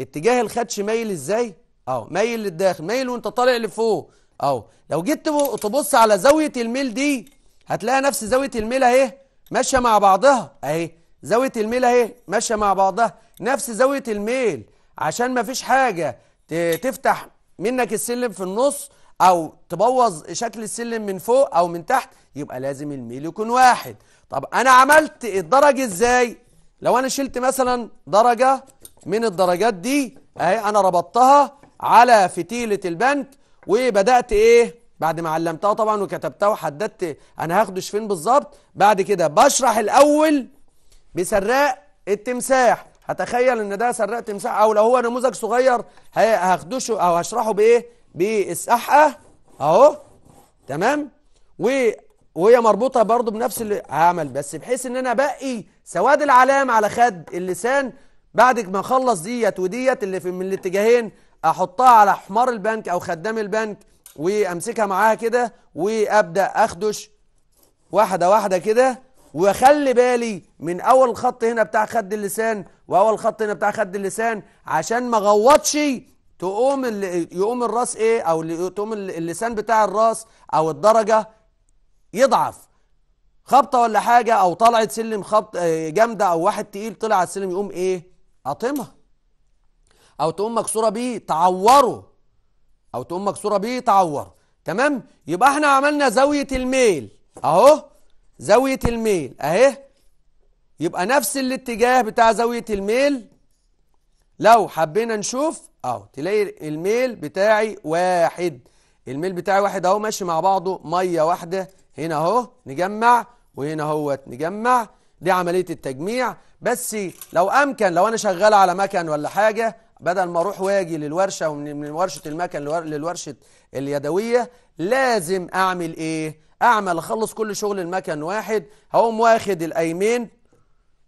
اتجاه الخدش مايل ازاي اهو مايل للداخل مايل وانت طالع لفوق اهو لو جيت تبص على زاويه الميل دي هتلاقي نفس زاويه الميل اهي ماشيه مع بعضها اهي زاويه الميل اهي ماشيه مع بعضها نفس زاويه الميل عشان ما فيش حاجه تفتح منك السلم في النص او تبوظ شكل السلم من فوق او من تحت يبقى لازم الميل يكون واحد طب انا عملت الدرج ازاي لو انا شلت مثلا درجة من الدرجات دي اهي انا ربطتها على فتيلة البنك وبدأت ايه بعد ما علمتها طبعا وكتبتها وحددت انا هاخده فين بالظبط بعد كده بشرح الاول بسراق التمساح هتخيل ان ده سراق تمساح او لو هو نموذج صغير هاخدوشه او هشرحه بايه بالسحقه اهو تمام و وهي مربوطه برضو بنفس اللي عمل بس بحيث ان انا ابقي سواد العلام على خد اللسان بعد ما اخلص ديت وديت اللي في من الاتجاهين احطها على حمار البنك او خدام البنك وامسكها معاها كده وابدا اخدش واحده واحده كده واخلي بالي من اول خط هنا بتاع خد اللسان واول خط هنا بتاع خد اللسان عشان ما اغوطش تقوم يقوم الراس ايه او تقوم اللسان بتاع الراس او الدرجه يضعف خبطه ولا حاجه او طلعت سلم خبط آه، جامده او واحد تقيل طلع على السلم يقوم ايه قاطمها او تقوم مكسوره بيه تعوره او تقوم مكسوره بيه تعور تمام يبقى احنا عملنا زاويه الميل اهو زاويه الميل اهي يبقى نفس الاتجاه بتاع زاويه الميل لو حبينا نشوف اهو تلاقي الميل بتاعي واحد الميل بتاعي واحد اهو ماشي مع بعضه ميه واحده هنا اهو نجمع وهنا اهو نجمع دي عمليه التجميع بس لو امكن لو انا شغال على مكن ولا حاجه بدل ما اروح واجي للورشه ومن ورشه المكن للورشه اليدويه لازم اعمل ايه اعمل اخلص كل شغل المكن واحد هقوم واخد الايمين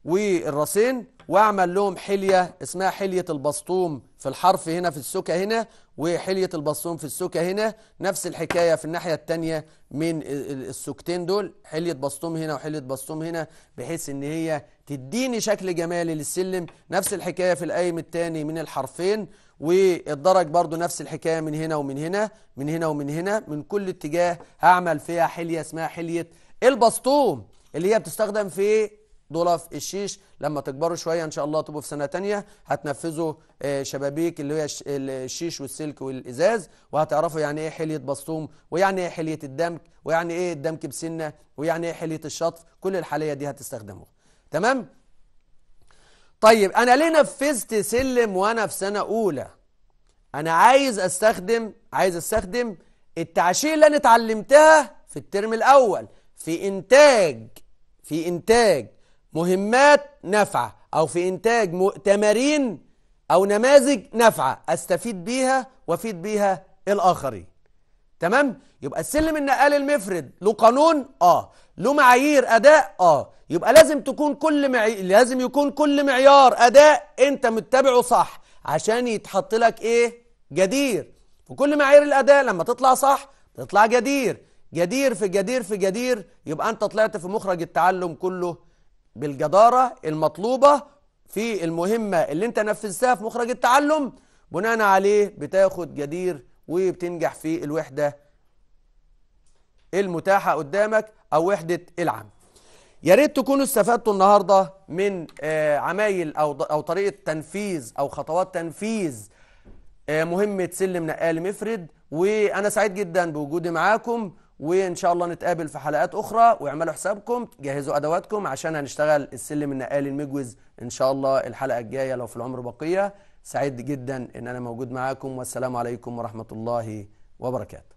والراسين واعمل لهم حلية اسمها حلية البسطوم في الحرف هنا في السكة هنا وحلية البسطوم في السكة هنا نفس الحكاية في الناحية التانية من السكتين دول حلية بسطوم هنا وحلية بسطوم هنا بحيث ان هي تديني شكل جمالي للسلم نفس الحكاية في القايم التاني من الحرفين والدرج برضو نفس الحكاية من هنا ومن هنا من هنا ومن هنا من كل اتجاه هعمل فيها حلية اسمها حلية البسطوم اللي هي بتستخدم في في الشيش لما تكبروا شوية إن شاء الله تبقوا في سنة تانية هتنفذوا آه، شبابيك اللي هي الشيش والسلك والإزاز وهتعرفوا يعني إيه حلية بسطوم ويعني إيه حلية الدمك ويعني إيه الدمك بسنة ويعني إيه حلية الشطف كل الحالية دي هتستخدموها تمام؟ طيب أنا ليه نفذت سلم وأنا في سنة أولى؟ أنا عايز أستخدم عايز أستخدم التعشيق اللي أنا اتعلمتها في الترم الأول في إنتاج في إنتاج مهمات نافعة أو في إنتاج تمارين أو نماذج نافعة أستفيد بيها وأفيد بيها الآخرين تمام يبقى السلم النقال المفرد له قانون اه له معايير اداء اه يبقى لازم تكون كل معي... لازم يكون كل معيار اداء انت متبعه صح عشان يتحط لك ايه جدير وكل معايير الاداء لما تطلع صح تطلع جدير جدير في جدير في جدير يبقى انت طلعت في مخرج التعلم كله بالجدارة المطلوبة في المهمة اللي انت نفذتها في مخرج التعلم بناء عليه بتاخد جدير وبتنجح في الوحدة المتاحة قدامك أو وحدة العام يا ريت تكونوا استفدتوا النهاردة من آه، عمايل أو أو طريقة تنفيذ أو خطوات تنفيذ آه، مهمة سلم نقال مفرد وأنا سعيد جدا بوجودي معاكم وان شاء الله نتقابل في حلقات اخرى واعملوا حسابكم جهزوا ادواتكم عشان هنشتغل السلم النقالي المجوز ان شاء الله الحلقه الجايه لو في العمر بقيه سعيد جدا ان انا موجود معاكم والسلام عليكم ورحمه الله وبركاته